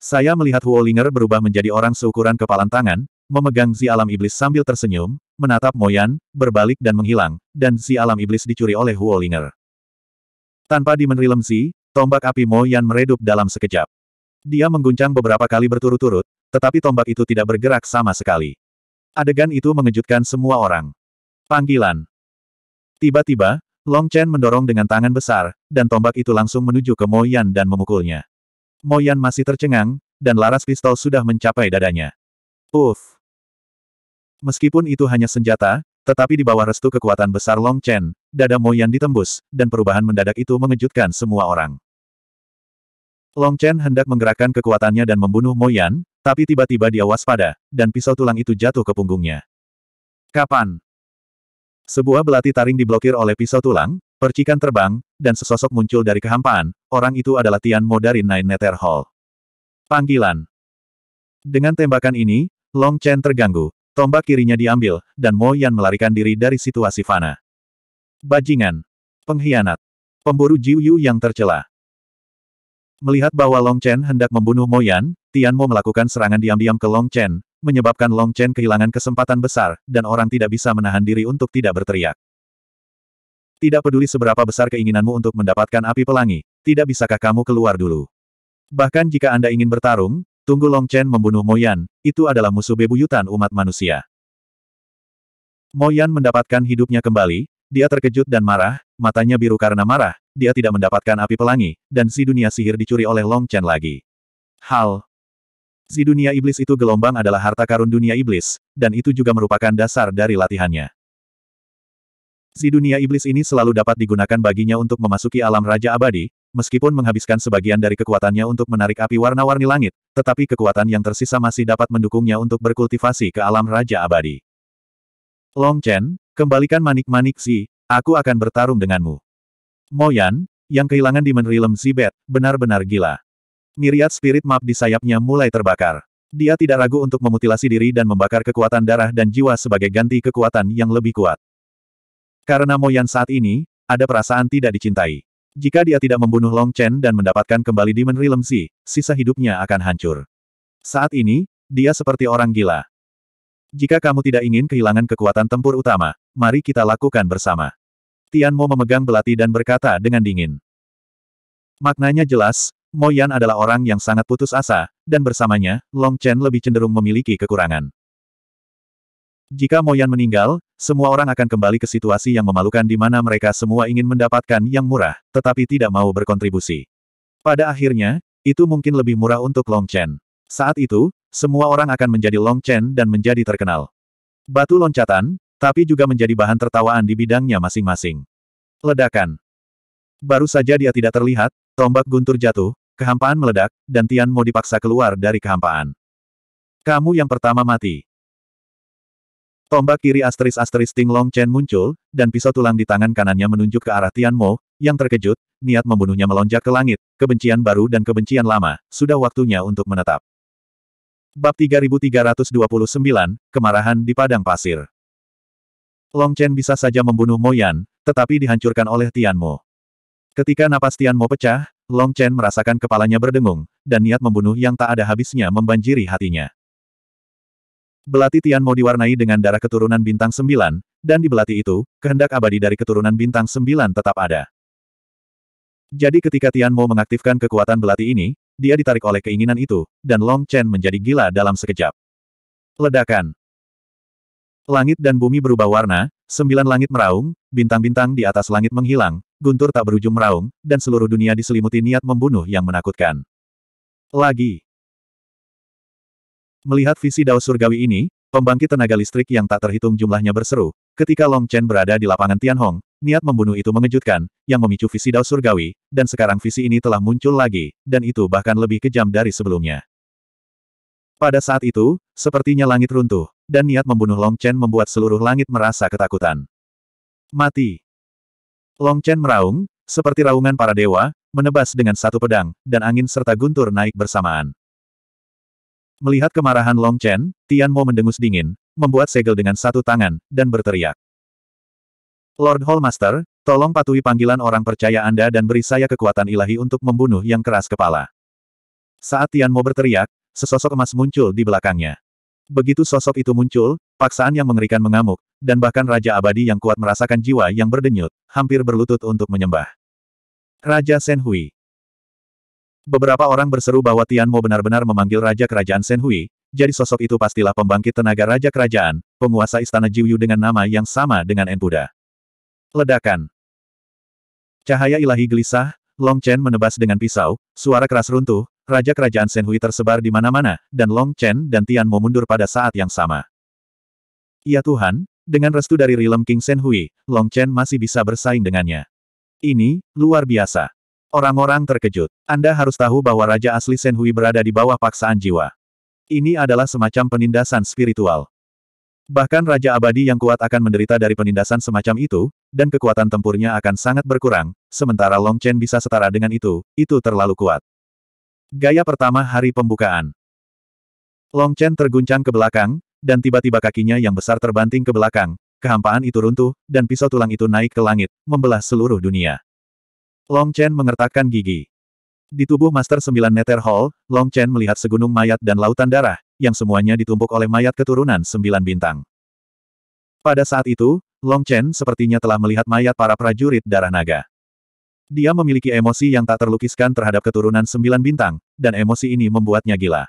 Saya melihat Huolinger berubah menjadi orang seukuran kepalan tangan, memegang zi alam iblis sambil tersenyum, menatap Moyan, berbalik dan menghilang, dan si alam iblis dicuri oleh Huolinger. Tanpa dimenrilem tombak api Moyan meredup dalam sekejap. Dia mengguncang beberapa kali berturut-turut, tetapi tombak itu tidak bergerak sama sekali. Adegan itu mengejutkan semua orang. Panggilan. Tiba-tiba, Long Chen mendorong dengan tangan besar, dan tombak itu langsung menuju ke Moyan dan memukulnya. Moyan masih tercengang, dan laras pistol sudah mencapai dadanya. Uff! Meskipun itu hanya senjata, tetapi di bawah restu kekuatan besar Long Chen, dada Moyan ditembus, dan perubahan mendadak itu mengejutkan semua orang. Long Chen hendak menggerakkan kekuatannya dan membunuh Moyan, tapi tiba-tiba dia waspada, dan pisau tulang itu jatuh ke punggungnya. Kapan? Sebuah belati taring diblokir oleh pisau tulang, percikan terbang, dan sesosok muncul dari kehampaan, orang itu adalah Tian Mo dari Nine Nether Hall. Panggilan. Dengan tembakan ini, Long Chen terganggu, Tombak kirinya diambil, dan Mo Yan melarikan diri dari situasi fana. Bajingan. Pengkhianat. Pemburu Jiu Yu yang tercela. Melihat bahwa Long Chen hendak membunuh Mo Yan, Tian Mo melakukan serangan diam-diam ke Long Chen, menyebabkan Long Chen kehilangan kesempatan besar, dan orang tidak bisa menahan diri untuk tidak berteriak. Tidak peduli seberapa besar keinginanmu untuk mendapatkan api pelangi, tidak bisakah kamu keluar dulu? Bahkan jika Anda ingin bertarung, Tunggu Long Chen membunuh Moyan, itu adalah musuh bebuyutan umat manusia. Moyan mendapatkan hidupnya kembali, dia terkejut dan marah, matanya biru karena marah, dia tidak mendapatkan api pelangi, dan si dunia sihir dicuri oleh Long Chen lagi. Hal. Si dunia iblis itu gelombang adalah harta karun dunia iblis, dan itu juga merupakan dasar dari latihannya. Si dunia iblis ini selalu dapat digunakan baginya untuk memasuki alam Raja Abadi, meskipun menghabiskan sebagian dari kekuatannya untuk menarik api warna-warni langit, tetapi kekuatan yang tersisa masih dapat mendukungnya untuk berkultivasi ke alam Raja Abadi. Long Chen, kembalikan manik-manik si, aku akan bertarung denganmu. Moyan, yang kehilangan di Realm Zibet, benar-benar gila. Miriat spirit map di sayapnya mulai terbakar. Dia tidak ragu untuk memutilasi diri dan membakar kekuatan darah dan jiwa sebagai ganti kekuatan yang lebih kuat. Karena Moyan saat ini, ada perasaan tidak dicintai. Jika dia tidak membunuh Long Chen dan mendapatkan kembali Demon Realm Z, sisa hidupnya akan hancur. Saat ini, dia seperti orang gila. Jika kamu tidak ingin kehilangan kekuatan tempur utama, mari kita lakukan bersama. Tian Mo memegang belati dan berkata dengan dingin. Maknanya jelas, Mo Yan adalah orang yang sangat putus asa, dan bersamanya, Long Chen lebih cenderung memiliki kekurangan. Jika Moyan meninggal, semua orang akan kembali ke situasi yang memalukan di mana mereka semua ingin mendapatkan yang murah, tetapi tidak mau berkontribusi. Pada akhirnya, itu mungkin lebih murah untuk Long Chen. Saat itu, semua orang akan menjadi Long Chen dan menjadi terkenal. Batu loncatan, tapi juga menjadi bahan tertawaan di bidangnya masing-masing. Ledakan. Baru saja dia tidak terlihat, tombak guntur jatuh, kehampaan meledak, dan Tian Mo dipaksa keluar dari kehampaan. Kamu yang pertama mati. Tombak kiri asteris-asteris Ting Long Chen muncul, dan pisau tulang di tangan kanannya menunjuk ke arah Tian Mo, yang terkejut, niat membunuhnya melonjak ke langit, kebencian baru dan kebencian lama, sudah waktunya untuk menetap. Bab 3329, Kemarahan di Padang Pasir Long Chen bisa saja membunuh Mo Yan, tetapi dihancurkan oleh Tian Mo. Ketika napas Tian Mo pecah, Long Chen merasakan kepalanya berdengung, dan niat membunuh yang tak ada habisnya membanjiri hatinya. Belati Tianmo diwarnai dengan darah keturunan bintang sembilan, dan di belati itu, kehendak abadi dari keturunan bintang sembilan tetap ada. Jadi ketika Tianmo mengaktifkan kekuatan belati ini, dia ditarik oleh keinginan itu, dan Long Chen menjadi gila dalam sekejap. Ledakan. Langit dan bumi berubah warna, sembilan langit meraung, bintang-bintang di atas langit menghilang, guntur tak berujung meraung, dan seluruh dunia diselimuti niat membunuh yang menakutkan. Lagi. Melihat visi Dao Surgawi ini, pembangkit tenaga listrik yang tak terhitung jumlahnya berseru, ketika Long Chen berada di lapangan Tianhong, niat membunuh itu mengejutkan, yang memicu visi Dao Surgawi, dan sekarang visi ini telah muncul lagi, dan itu bahkan lebih kejam dari sebelumnya. Pada saat itu, sepertinya langit runtuh, dan niat membunuh Long Chen membuat seluruh langit merasa ketakutan. Mati. Long Chen meraung, seperti raungan para dewa, menebas dengan satu pedang, dan angin serta guntur naik bersamaan. Melihat kemarahan Long Chen, Tian Mo mendengus dingin, membuat segel dengan satu tangan, dan berteriak. Lord Hallmaster, tolong patuhi panggilan orang percaya Anda dan beri saya kekuatan ilahi untuk membunuh yang keras kepala. Saat Tian Mo berteriak, sesosok emas muncul di belakangnya. Begitu sosok itu muncul, paksaan yang mengerikan mengamuk, dan bahkan Raja Abadi yang kuat merasakan jiwa yang berdenyut, hampir berlutut untuk menyembah. Raja Shen Hui, Beberapa orang berseru bahwa Tian Mo benar-benar memanggil Raja Kerajaan Shen Hui. jadi sosok itu pastilah pembangkit tenaga Raja Kerajaan, penguasa Istana Jiuyu dengan nama yang sama dengan Enpuda. Ledakan Cahaya ilahi gelisah, Long Chen menebas dengan pisau, suara keras runtuh, Raja Kerajaan Shen Hui tersebar di mana-mana, dan Long Chen dan Tian Mo mundur pada saat yang sama. Ya Tuhan, dengan restu dari Rilem King Shen Hui, Long Chen masih bisa bersaing dengannya. Ini, luar biasa. Orang-orang terkejut. Anda harus tahu bahwa Raja asli Senhui berada di bawah paksaan jiwa. Ini adalah semacam penindasan spiritual. Bahkan Raja Abadi yang kuat akan menderita dari penindasan semacam itu, dan kekuatan tempurnya akan sangat berkurang, sementara Long Chen bisa setara dengan itu, itu terlalu kuat. Gaya pertama hari pembukaan. Long Chen terguncang ke belakang, dan tiba-tiba kakinya yang besar terbanting ke belakang, kehampaan itu runtuh, dan pisau tulang itu naik ke langit, membelah seluruh dunia. Long Chen mengertakkan gigi. Di tubuh Master Sembilan Nether Hall, Long Chen melihat segunung mayat dan lautan darah, yang semuanya ditumpuk oleh mayat keturunan Sembilan Bintang. Pada saat itu, Long Chen sepertinya telah melihat mayat para prajurit darah naga. Dia memiliki emosi yang tak terlukiskan terhadap keturunan Sembilan Bintang, dan emosi ini membuatnya gila.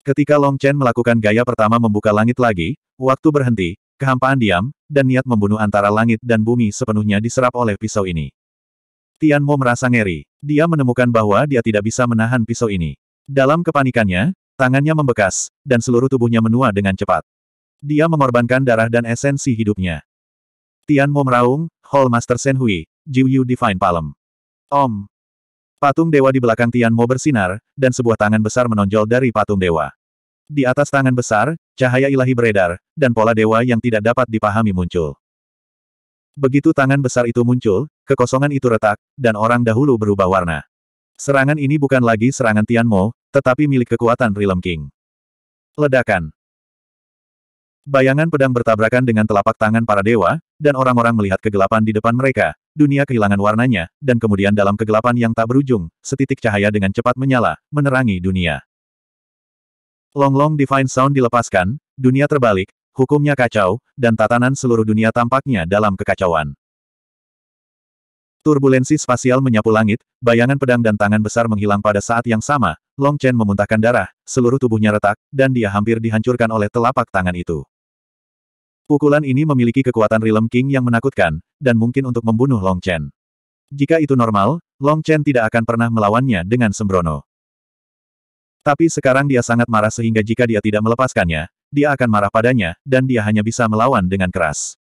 Ketika Long Chen melakukan gaya pertama membuka langit lagi, waktu berhenti, kehampaan diam, dan niat membunuh antara langit dan bumi sepenuhnya diserap oleh pisau ini. Tian Mo merasa ngeri. Dia menemukan bahwa dia tidak bisa menahan pisau ini. Dalam kepanikannya, tangannya membekas, dan seluruh tubuhnya menua dengan cepat. Dia mengorbankan darah dan esensi hidupnya. Tian Mo meraung, Hall Master Shen Jiu Yu Divine Palm. Om. Patung dewa di belakang Tian Mo bersinar, dan sebuah tangan besar menonjol dari patung dewa. Di atas tangan besar, cahaya ilahi beredar, dan pola dewa yang tidak dapat dipahami muncul. Begitu tangan besar itu muncul, kekosongan itu retak, dan orang dahulu berubah warna. Serangan ini bukan lagi serangan Tianmo, tetapi milik kekuatan Realm King. Ledakan. Bayangan pedang bertabrakan dengan telapak tangan para dewa, dan orang-orang melihat kegelapan di depan mereka, dunia kehilangan warnanya, dan kemudian dalam kegelapan yang tak berujung, setitik cahaya dengan cepat menyala, menerangi dunia. Long-long divine sound dilepaskan, dunia terbalik, hukumnya kacau, dan tatanan seluruh dunia tampaknya dalam kekacauan. Turbulensi spasial menyapu langit, bayangan pedang dan tangan besar menghilang pada saat yang sama, Long Chen memuntahkan darah, seluruh tubuhnya retak, dan dia hampir dihancurkan oleh telapak tangan itu. Pukulan ini memiliki kekuatan Realm King yang menakutkan, dan mungkin untuk membunuh Long Chen. Jika itu normal, Long Chen tidak akan pernah melawannya dengan sembrono. Tapi sekarang dia sangat marah sehingga jika dia tidak melepaskannya, dia akan marah padanya, dan dia hanya bisa melawan dengan keras.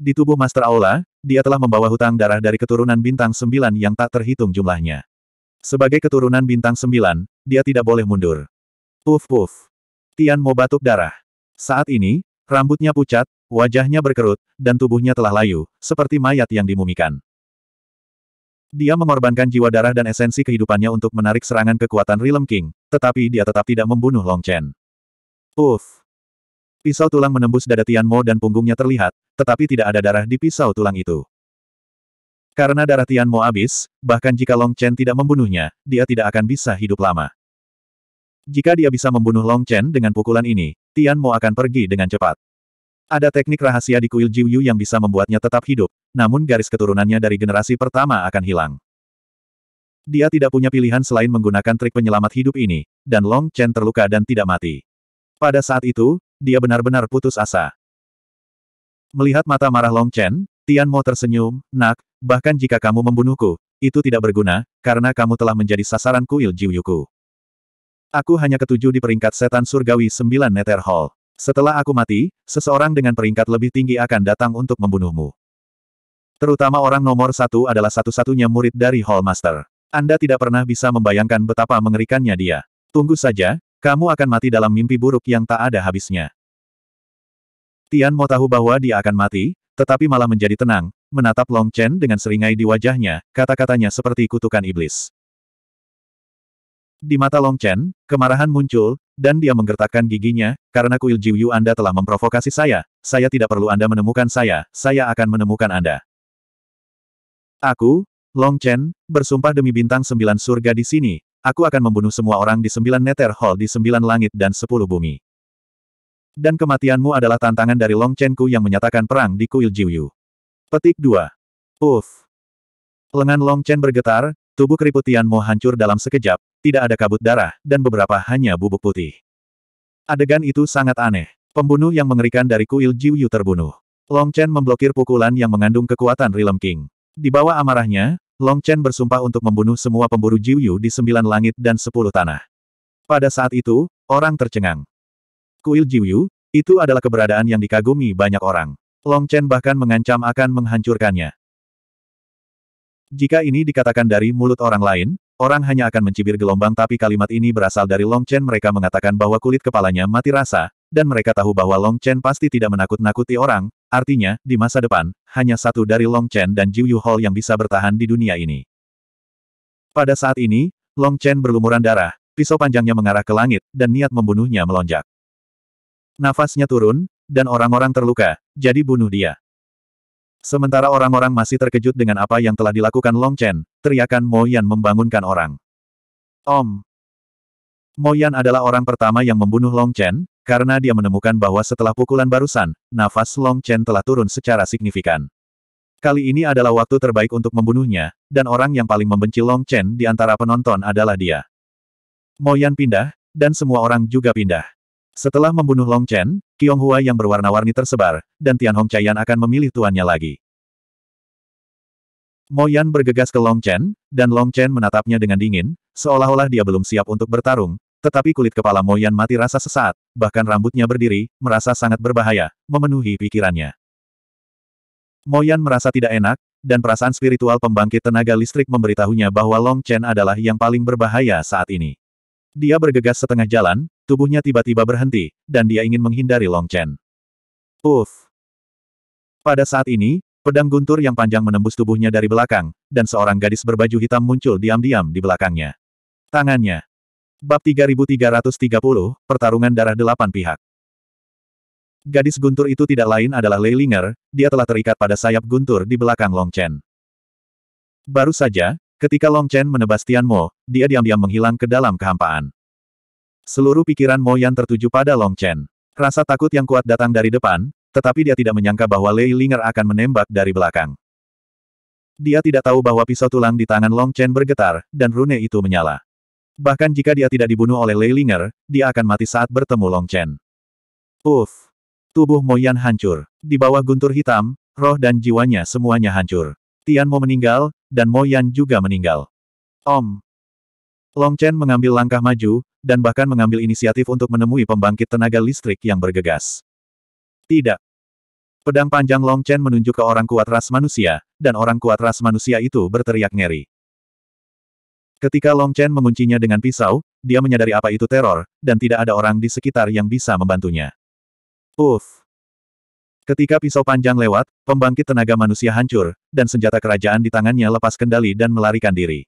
Di tubuh Master Aula, dia telah membawa hutang darah dari keturunan bintang sembilan yang tak terhitung jumlahnya. Sebagai keturunan bintang sembilan, dia tidak boleh mundur. Puf puf. Tian mau batuk darah. Saat ini, rambutnya pucat, wajahnya berkerut, dan tubuhnya telah layu, seperti mayat yang dimumikan. Dia mengorbankan jiwa darah dan esensi kehidupannya untuk menarik serangan kekuatan Realm King, tetapi dia tetap tidak membunuh Long Chen. Uf! Pisau tulang menembus dada Tianmo dan punggungnya terlihat, tetapi tidak ada darah di pisau tulang itu. Karena darah Tianmo habis, bahkan jika Long Chen tidak membunuhnya, dia tidak akan bisa hidup lama. Jika dia bisa membunuh Long Chen dengan pukulan ini, Tianmo akan pergi dengan cepat. Ada teknik rahasia di kuil Jiuyu yang bisa membuatnya tetap hidup, namun garis keturunannya dari generasi pertama akan hilang. Dia tidak punya pilihan selain menggunakan trik penyelamat hidup ini, dan Long Chen terluka dan tidak mati. Pada saat itu, dia benar-benar putus asa. Melihat mata marah Long Chen, Tian Mo tersenyum, nak, bahkan jika kamu membunuhku, itu tidak berguna, karena kamu telah menjadi sasaran kuil Jiuyuku. Aku hanya ketujuh di peringkat setan surgawi sembilan Nether Hall. Setelah aku mati, seseorang dengan peringkat lebih tinggi akan datang untuk membunuhmu. Terutama orang nomor satu adalah satu-satunya murid dari Hall Master. Anda tidak pernah bisa membayangkan betapa mengerikannya dia. Tunggu saja, kamu akan mati dalam mimpi buruk yang tak ada habisnya. Tian mau tahu bahwa dia akan mati, tetapi malah menjadi tenang, menatap Long Chen dengan seringai di wajahnya, kata-katanya seperti kutukan iblis. Di mata Long Chen, kemarahan muncul, dan dia menggertakkan giginya, karena kuil Jiuyu Anda telah memprovokasi saya, saya tidak perlu Anda menemukan saya, saya akan menemukan Anda. Aku, Long Chen, bersumpah demi bintang sembilan surga di sini, Aku akan membunuh semua orang di sembilan Nether hall di sembilan langit dan sepuluh bumi. Dan kematianmu adalah tantangan dari Long Chen Ku yang menyatakan perang di kuil Jiuyu. Petik 2. Uf. Lengan Long Chen bergetar, tubuh keriputianmu hancur dalam sekejap, tidak ada kabut darah, dan beberapa hanya bubuk putih. Adegan itu sangat aneh. Pembunuh yang mengerikan dari kuil Jiuyu terbunuh. Long Chen memblokir pukulan yang mengandung kekuatan Rilem King. Di bawah amarahnya, Long Chen bersumpah untuk membunuh semua pemburu Jiu Yu di sembilan langit dan sepuluh tanah. Pada saat itu, orang tercengang. Kuil Jiu Yu, itu adalah keberadaan yang dikagumi banyak orang. Long Chen bahkan mengancam akan menghancurkannya. Jika ini dikatakan dari mulut orang lain, orang hanya akan mencibir gelombang tapi kalimat ini berasal dari Long Chen mereka mengatakan bahwa kulit kepalanya mati rasa, dan mereka tahu bahwa Long Chen pasti tidak menakut-nakuti orang, Artinya, di masa depan, hanya satu dari Long Chen dan Jiu Yu Hall yang bisa bertahan di dunia ini. Pada saat ini, Long Chen berlumuran darah, pisau panjangnya mengarah ke langit, dan niat membunuhnya melonjak. Nafasnya turun, dan orang-orang terluka, jadi bunuh dia. Sementara orang-orang masih terkejut dengan apa yang telah dilakukan Long Chen, teriakan Mo Yan membangunkan orang. Om! Mo Yan adalah orang pertama yang membunuh Long Chen, karena dia menemukan bahwa setelah pukulan barusan, nafas Long Chen telah turun secara signifikan. Kali ini adalah waktu terbaik untuk membunuhnya, dan orang yang paling membenci Long Chen di antara penonton adalah dia. Moyan pindah, dan semua orang juga pindah. Setelah membunuh Long Chen, Qionghua yang berwarna-warni tersebar, dan Tian Hong Chayan akan memilih tuannya lagi. Moyan bergegas ke Long Chen, dan Long Chen menatapnya dengan dingin, seolah-olah dia belum siap untuk bertarung, tetapi kulit kepala Moyan mati rasa sesaat, bahkan rambutnya berdiri, merasa sangat berbahaya, memenuhi pikirannya. Moyan merasa tidak enak, dan perasaan spiritual pembangkit tenaga listrik memberitahunya bahwa Long Chen adalah yang paling berbahaya saat ini. Dia bergegas setengah jalan, tubuhnya tiba-tiba berhenti, dan dia ingin menghindari Long Chen. Uff! Pada saat ini, pedang guntur yang panjang menembus tubuhnya dari belakang, dan seorang gadis berbaju hitam muncul diam-diam di belakangnya. Tangannya, Bab 3330, Pertarungan Darah Delapan Pihak Gadis guntur itu tidak lain adalah Lei Linger, dia telah terikat pada sayap guntur di belakang Long Chen. Baru saja, ketika Long Chen menebas Tian Mo, dia diam-diam menghilang ke dalam kehampaan. Seluruh pikiran Mo yang tertuju pada Long Chen. Rasa takut yang kuat datang dari depan, tetapi dia tidak menyangka bahwa Lei Linger akan menembak dari belakang. Dia tidak tahu bahwa pisau tulang di tangan Long Chen bergetar, dan rune itu menyala. Bahkan jika dia tidak dibunuh oleh Leilinger, dia akan mati saat bertemu Long Chen. Uff! Tubuh Moyan hancur. Di bawah guntur hitam, roh dan jiwanya semuanya hancur. Tian Mo meninggal, dan Moyan juga meninggal. Om! Long Chen mengambil langkah maju, dan bahkan mengambil inisiatif untuk menemui pembangkit tenaga listrik yang bergegas. Tidak. Pedang panjang Long Chen menunjuk ke orang kuat ras manusia, dan orang kuat ras manusia itu berteriak ngeri. Ketika Long Chen menguncinya dengan pisau, dia menyadari apa itu teror, dan tidak ada orang di sekitar yang bisa membantunya. Uff! Ketika pisau panjang lewat, pembangkit tenaga manusia hancur, dan senjata kerajaan di tangannya lepas kendali dan melarikan diri.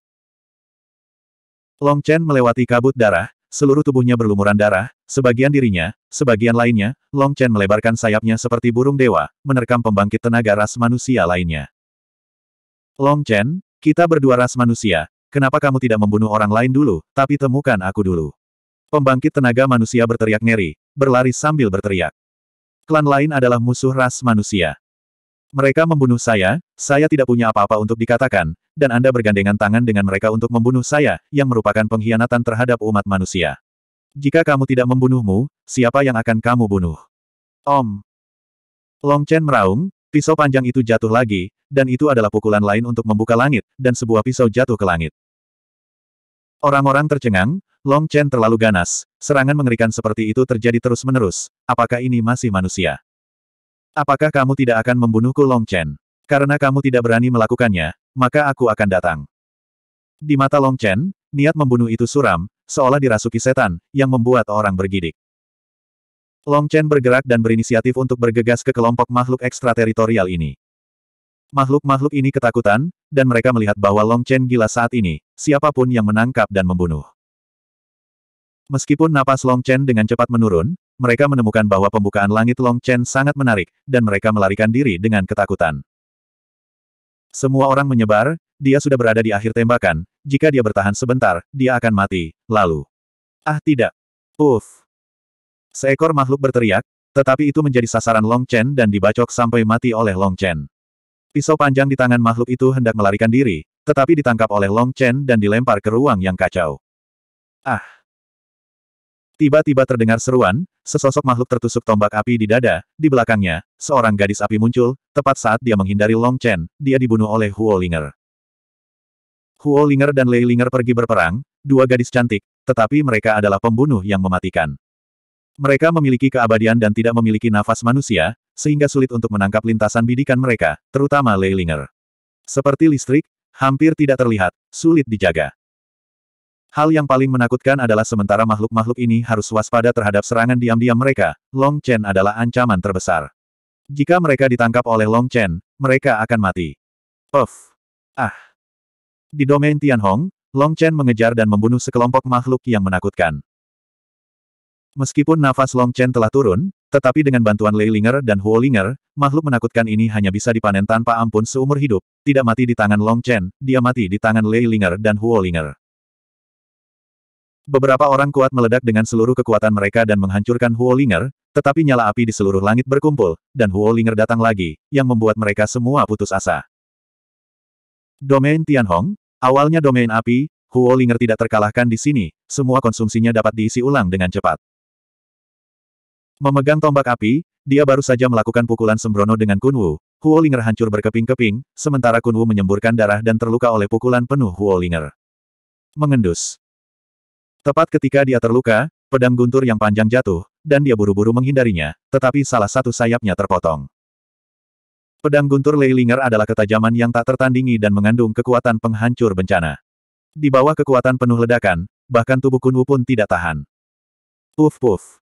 Long Chen melewati kabut darah, seluruh tubuhnya berlumuran darah, sebagian dirinya, sebagian lainnya, Long Chen melebarkan sayapnya seperti burung dewa, menerkam pembangkit tenaga ras manusia lainnya. Long Chen, kita berdua ras manusia, Kenapa kamu tidak membunuh orang lain dulu, tapi temukan aku dulu? Pembangkit tenaga manusia berteriak ngeri, berlari sambil berteriak. Klan lain adalah musuh ras manusia. Mereka membunuh saya, saya tidak punya apa-apa untuk dikatakan, dan Anda bergandengan tangan dengan mereka untuk membunuh saya, yang merupakan pengkhianatan terhadap umat manusia. Jika kamu tidak membunuhmu, siapa yang akan kamu bunuh? Om. Long Chen meraung, Pisau panjang itu jatuh lagi, dan itu adalah pukulan lain untuk membuka langit, dan sebuah pisau jatuh ke langit. Orang-orang tercengang, Long Chen terlalu ganas, serangan mengerikan seperti itu terjadi terus-menerus, apakah ini masih manusia? Apakah kamu tidak akan membunuhku Long Chen? Karena kamu tidak berani melakukannya, maka aku akan datang. Di mata Long Chen, niat membunuh itu suram, seolah dirasuki setan, yang membuat orang bergidik. Long Chen bergerak dan berinisiatif untuk bergegas ke kelompok makhluk ekstrateritorial ini. Makhluk-makhluk ini ketakutan, dan mereka melihat bahwa Long Chen gila saat ini, siapapun yang menangkap dan membunuh. Meskipun napas Long Chen dengan cepat menurun, mereka menemukan bahwa pembukaan langit Long Chen sangat menarik, dan mereka melarikan diri dengan ketakutan. Semua orang menyebar, dia sudah berada di akhir tembakan, jika dia bertahan sebentar, dia akan mati, lalu. Ah tidak. Uff. Seekor makhluk berteriak, tetapi itu menjadi sasaran Long Chen dan dibacok sampai mati oleh Long Chen. Pisau panjang di tangan makhluk itu hendak melarikan diri, tetapi ditangkap oleh Long Chen dan dilempar ke ruang yang kacau. Ah! Tiba-tiba terdengar seruan, sesosok makhluk tertusuk tombak api di dada, di belakangnya, seorang gadis api muncul, tepat saat dia menghindari Long Chen, dia dibunuh oleh Huo Linger. Huo Linger dan Lei Linger pergi berperang, dua gadis cantik, tetapi mereka adalah pembunuh yang mematikan. Mereka memiliki keabadian dan tidak memiliki nafas manusia, sehingga sulit untuk menangkap lintasan bidikan mereka, terutama Leilinger. Seperti listrik, hampir tidak terlihat, sulit dijaga. Hal yang paling menakutkan adalah sementara makhluk-makhluk ini harus waspada terhadap serangan diam-diam mereka, Long Chen adalah ancaman terbesar. Jika mereka ditangkap oleh Long Chen, mereka akan mati. Puff. Ah. Di domain Tianhong, Long Chen mengejar dan membunuh sekelompok makhluk yang menakutkan. Meskipun nafas Long Chen telah turun, tetapi dengan bantuan Lei Ling'er dan Huo Ling'er, makhluk menakutkan ini hanya bisa dipanen tanpa ampun seumur hidup, tidak mati di tangan Long Chen, dia mati di tangan Lei Ling'er dan Huo Ling'er. Beberapa orang kuat meledak dengan seluruh kekuatan mereka dan menghancurkan Huo Ling'er, tetapi nyala api di seluruh langit berkumpul, dan Huo Ling'er datang lagi, yang membuat mereka semua putus asa. Domain Tianhong, awalnya domain api, Huo Ling'er tidak terkalahkan di sini, semua konsumsinya dapat diisi ulang dengan cepat. Memegang tombak api, dia baru saja melakukan pukulan sembrono dengan Kunwu. Huolinger hancur berkeping-keping, sementara Kunwu menyemburkan darah dan terluka oleh pukulan penuh Huolinger. Mengendus. Tepat ketika dia terluka, pedang guntur yang panjang jatuh, dan dia buru-buru menghindarinya, tetapi salah satu sayapnya terpotong. Pedang guntur Lei Leilinger adalah ketajaman yang tak tertandingi dan mengandung kekuatan penghancur bencana. Di bawah kekuatan penuh ledakan, bahkan tubuh Kunwu pun tidak tahan. Puf puf.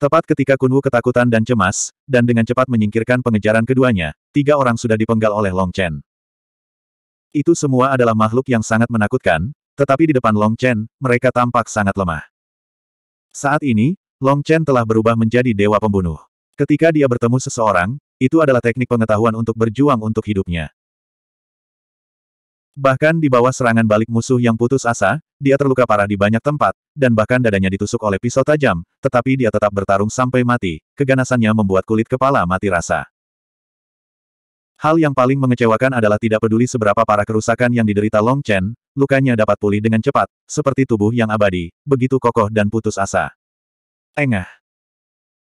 Tepat ketika Kunwu ketakutan dan cemas, dan dengan cepat menyingkirkan pengejaran keduanya, tiga orang sudah dipenggal oleh Long Chen. Itu semua adalah makhluk yang sangat menakutkan, tetapi di depan Long Chen, mereka tampak sangat lemah. Saat ini, Long Chen telah berubah menjadi dewa pembunuh. Ketika dia bertemu seseorang, itu adalah teknik pengetahuan untuk berjuang untuk hidupnya. Bahkan di bawah serangan balik musuh yang putus asa, dia terluka parah di banyak tempat, dan bahkan dadanya ditusuk oleh pisau tajam, tetapi dia tetap bertarung sampai mati, keganasannya membuat kulit kepala mati rasa. Hal yang paling mengecewakan adalah tidak peduli seberapa parah kerusakan yang diderita Long Chen, lukanya dapat pulih dengan cepat, seperti tubuh yang abadi, begitu kokoh dan putus asa. Engah.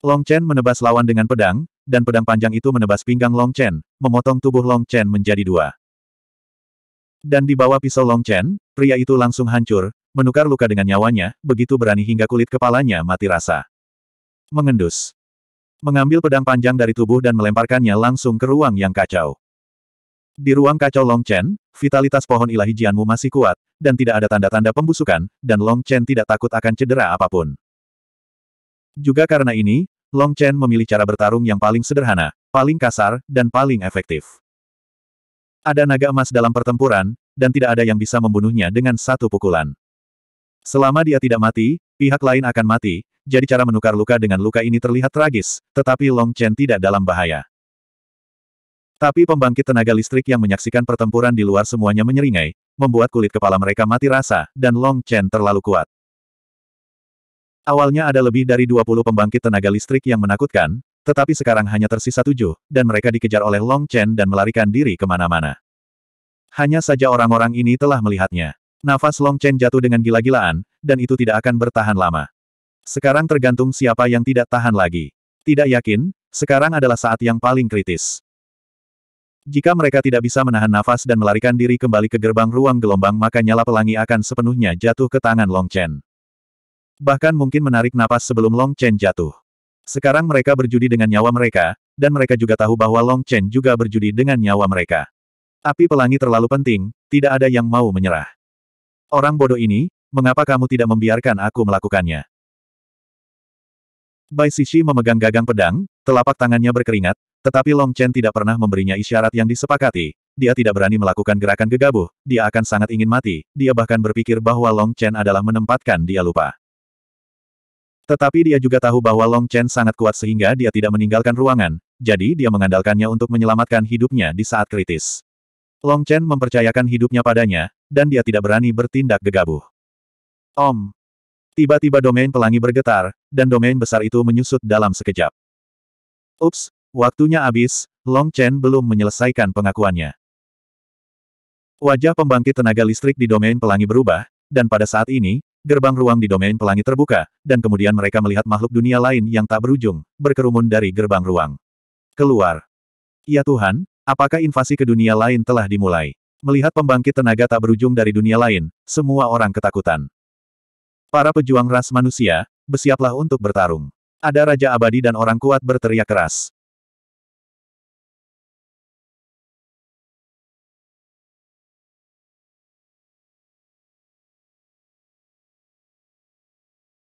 Long Chen menebas lawan dengan pedang, dan pedang panjang itu menebas pinggang Long Chen, memotong tubuh Long Chen menjadi dua. Dan di bawah pisau Long Chen, pria itu langsung hancur, menukar luka dengan nyawanya, begitu berani hingga kulit kepalanya mati rasa. Mengendus. Mengambil pedang panjang dari tubuh dan melemparkannya langsung ke ruang yang kacau. Di ruang kacau Long Chen, vitalitas pohon ilahi Jianmu masih kuat, dan tidak ada tanda-tanda pembusukan, dan Long Chen tidak takut akan cedera apapun. Juga karena ini, Long Chen memilih cara bertarung yang paling sederhana, paling kasar, dan paling efektif. Ada naga emas dalam pertempuran, dan tidak ada yang bisa membunuhnya dengan satu pukulan. Selama dia tidak mati, pihak lain akan mati, jadi cara menukar luka dengan luka ini terlihat tragis, tetapi Long Chen tidak dalam bahaya. Tapi pembangkit tenaga listrik yang menyaksikan pertempuran di luar semuanya menyeringai, membuat kulit kepala mereka mati rasa, dan Long Chen terlalu kuat. Awalnya ada lebih dari 20 pembangkit tenaga listrik yang menakutkan, tetapi sekarang hanya tersisa tujuh, dan mereka dikejar oleh Long Chen dan melarikan diri kemana-mana. Hanya saja orang-orang ini telah melihatnya. Nafas Long Chen jatuh dengan gila-gilaan, dan itu tidak akan bertahan lama. Sekarang tergantung siapa yang tidak tahan lagi. Tidak yakin, sekarang adalah saat yang paling kritis. Jika mereka tidak bisa menahan nafas dan melarikan diri kembali ke gerbang ruang gelombang maka nyala pelangi akan sepenuhnya jatuh ke tangan Long Chen. Bahkan mungkin menarik napas sebelum Long Chen jatuh. Sekarang mereka berjudi dengan nyawa mereka, dan mereka juga tahu bahwa Long Chen juga berjudi dengan nyawa mereka. Api pelangi terlalu penting, tidak ada yang mau menyerah. Orang bodoh ini, mengapa kamu tidak membiarkan aku melakukannya? Bai Sishi memegang gagang pedang, telapak tangannya berkeringat, tetapi Long Chen tidak pernah memberinya isyarat yang disepakati. Dia tidak berani melakukan gerakan gegabah, dia akan sangat ingin mati, dia bahkan berpikir bahwa Long Chen adalah menempatkan dia lupa. Tetapi dia juga tahu bahwa Long Chen sangat kuat sehingga dia tidak meninggalkan ruangan, jadi dia mengandalkannya untuk menyelamatkan hidupnya di saat kritis. Long Chen mempercayakan hidupnya padanya, dan dia tidak berani bertindak gegabah. Om. Tiba-tiba domain pelangi bergetar, dan domain besar itu menyusut dalam sekejap. Ups, waktunya habis, Long Chen belum menyelesaikan pengakuannya. Wajah pembangkit tenaga listrik di domain pelangi berubah, dan pada saat ini, gerbang ruang di domain pelangi terbuka, dan kemudian mereka melihat makhluk dunia lain yang tak berujung, berkerumun dari gerbang ruang. Keluar. Ya Tuhan, apakah invasi ke dunia lain telah dimulai? Melihat pembangkit tenaga tak berujung dari dunia lain, semua orang ketakutan. Para pejuang ras manusia, bersiaplah untuk bertarung. Ada Raja Abadi dan orang kuat berteriak keras.